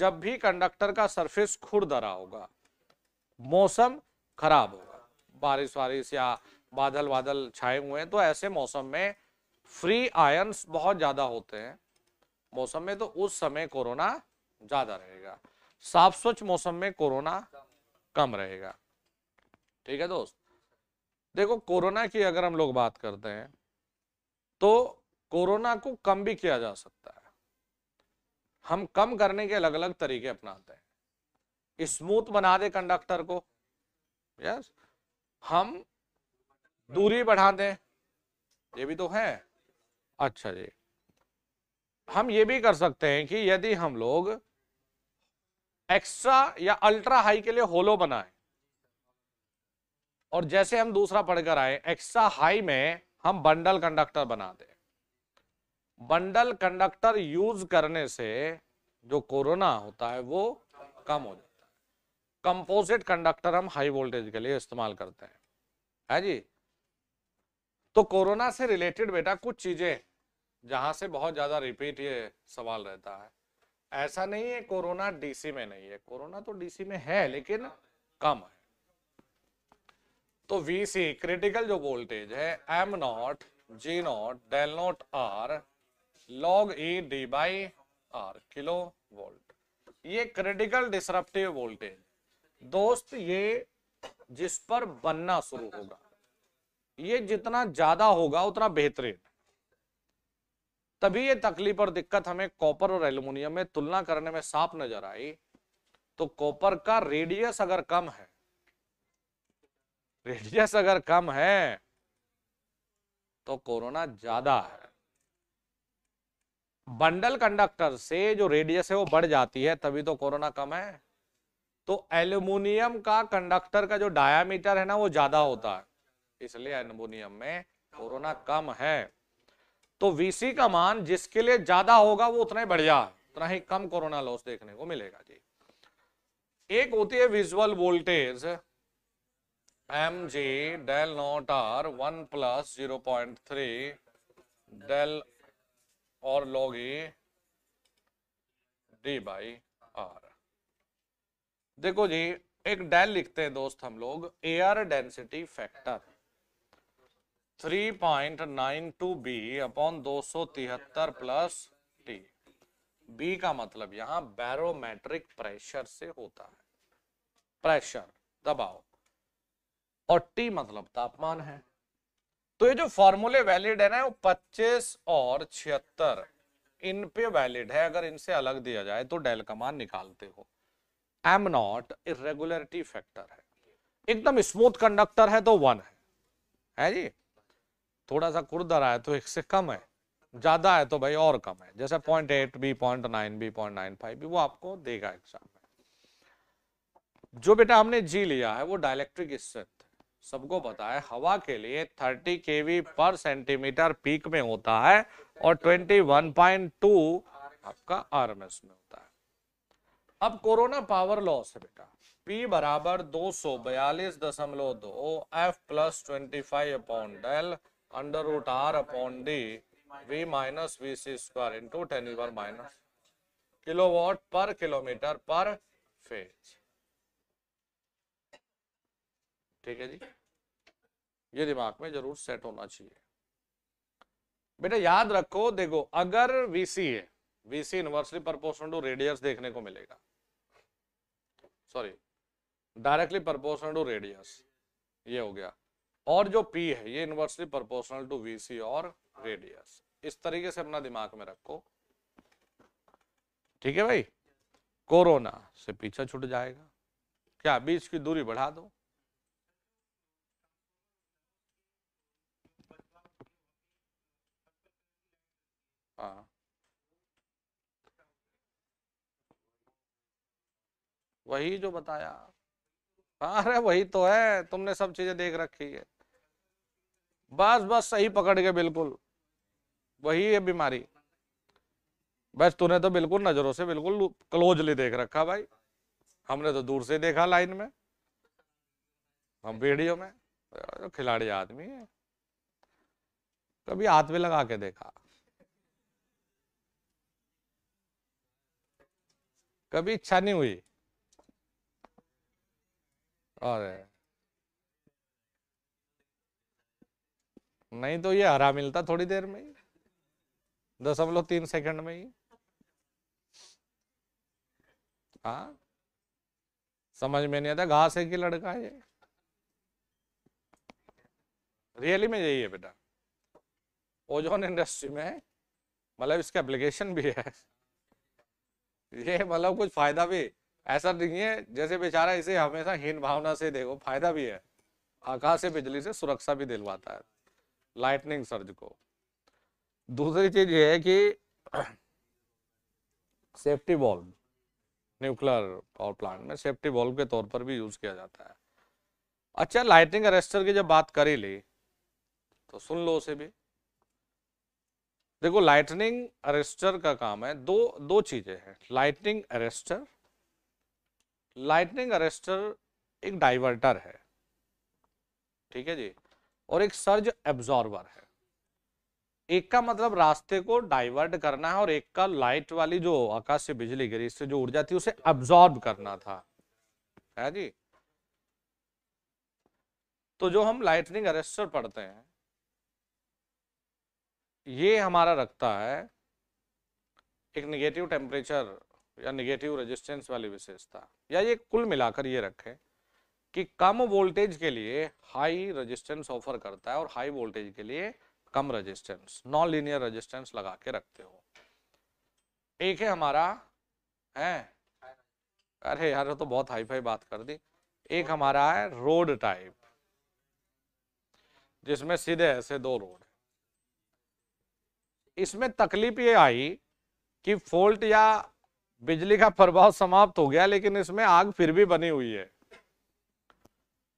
जब भी कंडक्टर का सरफेस खुरदरा होगा मौसम खराब होगा बारिश वारिश या बादल बादल छाए हुए हैं तो ऐसे मौसम में फ्री आयंस बहुत ज़्यादा होते हैं मौसम में तो उस समय कोरोना ज़्यादा रहेगा साफ स्वच्छ मौसम में कोरोना कम रहेगा ठीक है दोस्त देखो कोरोना की अगर हम लोग बात करते हैं तो कोरोना को कम भी किया जा सकता है हम कम करने के अलग अलग तरीके अपनाते हैं स्मूथ बना दे कंडक्टर को यस हम दूरी बढ़ा दें ये भी तो है अच्छा जी हम ये भी कर सकते हैं कि यदि हम लोग एक्स्ट्रा या अल्ट्रा हाई के लिए होलो बनाएं और जैसे हम दूसरा पढ़कर आए एक्स्ट्रा हाई में हम बंडल कंडक्टर बना बंडल कंडक्टर यूज करने से जो कोरोना होता है वो कम हो जाता है कंपोजिट कंडक्टर हम हाई वोल्टेज के लिए इस्तेमाल करते हैं है जी तो कोरोना से रिलेटेड बेटा कुछ चीजें जहां से बहुत ज्यादा रिपीट ये सवाल रहता है ऐसा नहीं है कोरोना डीसी में नहीं है कोरोना तो डीसी में है लेकिन कम है तो वी सी क्रिटिकल जो वोल्टेज है M naught G naught del naught R log E D by R kilovolt ये क्रिटिकल डिसरप्टिव वोल्टेज दोस्त ये जिस पर बनना शुरू होगा ये जितना ज्यादा होगा उतना बेहतरीन तभी ये तकलीफ और दिक्कत हमें कॉपर और एल्यूमिनियम में तुलना करने में साफ नजर आई तो कॉपर का रेडियस अगर कम है रेडियस अगर कम है तो कोरोना ज्यादा है बंडल कंडक्टर से जो रेडियस है वो बढ़ जाती है तभी तो कोरोना कम है तो एल्यूमिनियम का कंडक्टर का जो डायामीटर है ना वो ज्यादा होता है इसलिए एल्यूमिनियम में कोरोना कम है तो वीसी का मान जिसके लिए ज्यादा होगा वो उतना ही बढ़िया उतना ही कम कोरोना लॉस देखने को मिलेगा जी एक होती है visual voltage M G del naught R one plus zero point three del और लॉग डी बाई आर देखो जी एक डेल लिखते हैं दोस्त हम लोग air density factor 3.92 B upon दो सौ तिहत्तर प्लस टी बी का मतलब यहां बैरोमेट्रिक प्रेशर से होता है प्रेशर दबाव और टी मतलब तापमान है तो ये जो फॉर्मूले वैलिड है ना वो 25 और छिहत्तर इन पे वैलिड है अगर इनसे अलग दिया जाए तो डेल का मान निकालते हो एम नॉट इेगुलरिटी फैक्टर है एकदम स्मूथ कंडक्टर है तो वन है है जी थोड़ा सा कुर्दरा है तो एक से कम है ज्यादा है तो भाई और कम है जैसे point eight B point nine B point nine five भी वो आपको देगा एग्जाम में जो बेटा हमने जी लिया है वो डायलैक्ट्रिक स्ट्रेंथ सबको बताया हवा के लिए 30 केवी पर सेंटीमीटर पीक में होता है और 21.2 आपका आरएमएस में होता है अब कोरोना पावर लॉस है बेटा P बराबर दो सौ बयालीस दशमलव दो F plus twenty five upon del under root R upon D V minus V C square into ten minus kilowatt पर किलोमीटर पर फेज ठीक है जी ये दिमाग में जरूर सेट होना चाहिए बेटा याद रखो देखो अगर वीसी है VC inversely proportional to radius देखने को मिलेगा sorry directly proportional to radius ये हो गया और जो पी है ये इनवर्सली प्रपोर्शनल टू वीसी और रेडियस इस तरीके से अपना दिमाग में रखो ठीक है भाई कोरोना से पीछा छूट जाएगा क्या बीच की दूरी बढ़ा दो वही जो बताया हाँ, अरे वही तो है तुमने सब चीजें देख रखी है बस बस सही पकड़ के बिल्कुल वही है बीमारी बस तूने तो बिल्कुल नजरों से बिल्कुल क्लोजली देख रखा भाई हमने तो दूर से देखा लाइन में हम वीडियो में खिलाड़ी आदमी है कभी हाथ में लगा के देखा कभी इच्छा नहीं हुई और नहीं तो ये हरा मिलता थोड़ी देर में ही दशमलव तीन सेकंड में ही हाँ समझ में नहीं आता घास है कि लड़का है रियली में यही है बेटा ओजोन इंडस्ट्री में मतलब इसका एप्लीकेशन भी है ये मतलब कुछ फायदा भी ऐसा नहीं है जैसे बेचारा इसे हमेशा हीन भावना से देखो फायदा भी है आकाश से बिजली से सुरक्षा भी दिलवाता है लाइटनिंग सर्ज को दूसरी चीज ये है कि सेफ्टी बॉल्ब न्यूक्लियर पावर प्लांट में सेफ्टी बॉल्ब के तौर पर भी यूज किया जाता है अच्छा लाइटनिंग अरेस्टर की जब बात करी ली तो सुन लो उसे भी देखो लाइटनिंग अरेस्टर का काम है दो दो चीजें हैं लाइटनिंग अरेस्टर लाइटनिंग अरेस्टर एक डाइवर्टर है ठीक है जी और एक सर्ज एब्जॉर्बर है एक का मतलब रास्ते को डाइवर्ट करना है और एक का लाइट वाली जो आकाश से बिजली गिरी इससे जो ऊर्जा थी उसे एब्जॉर्ब करना था है जी तो जो हम लाइटनिंग अरेस्टर पढ़ते हैं ये हमारा रखता है एक निगेटिव टेम्परेचर या निगेटिव रेजिस्टेंस वाली विशेषता या ये कुल मिलाकर ये रखें कि कम वोल्टेज के लिए हाई रेजिस्टेंस ऑफर करता है और हाई वोल्टेज के लिए कम रेजिस्टेंस नॉन लीनियर रेजिस्टेंस लगा के रखते हो एक है हमारा है अरे यार तो बहुत हाई फाई बात कर दी एक हमारा है रोड टाइप जिसमें सीधे ऐसे दो रोड इसमें तकलीफ ये आई कि फोल्ट या बिजली का प्रभाव समाप्त हो गया लेकिन इसमें आग फिर भी बनी हुई है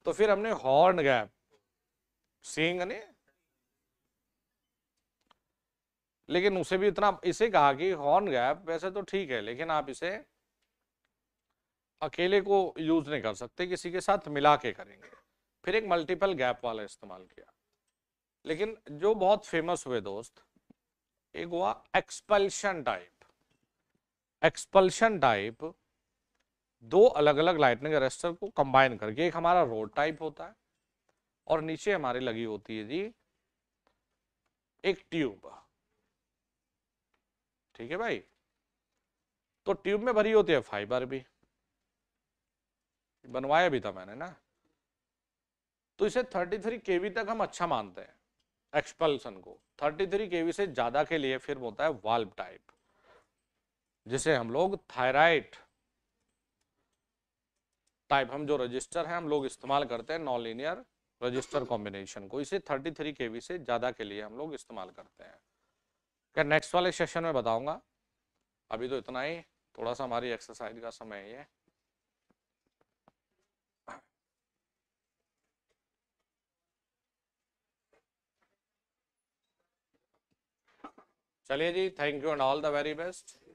तो फिर हमने हॉर्न गैप सींग ने लेकिन उसे भी इतना इसे कहा कि हॉर्न गैप वैसे तो ठीक है लेकिन आप इसे अकेले को यूज नहीं कर सकते किसी के साथ मिला के करेंगे फिर एक मल्टीपल गैप वाला इस्तेमाल किया लेकिन जो बहुत फेमस हुए दोस्त एक हुआ एक्सपल्शन टाइप एक्सपल्शन टाइप दो अलग अलग लाइटनिंग अरेस्टर को कंबाइन करके एक हमारा रोड टाइप होता है और नीचे हमारी लगी होती है जी एक ट्यूब ठीक है भाई तो ट्यूब में भरी होती है फाइबर भी बनवाया भी था मैंने ना तो इसे 33 केवी तक हम अच्छा मानते हैं एक्सपल्सन को 33 केवी से ज्यादा के लिए फिर होता है वाल्व टाइप जिसे हम लोग थायराइड टाइप हम जो रजिस्टर है हम लोग इस्तेमाल करते हैं नॉन लीनियर रजिस्टर कॉम्बिनेशन को इसे 33 केवी से ज़्यादा के लिए हम लोग इस्तेमाल करते हैं क्या नेक्स्ट वाले सेशन में बताऊंगा अभी तो इतना ही थोड़ा सा हमारी एक्सरसाइज का समय है चलिए जी thank you and all the very best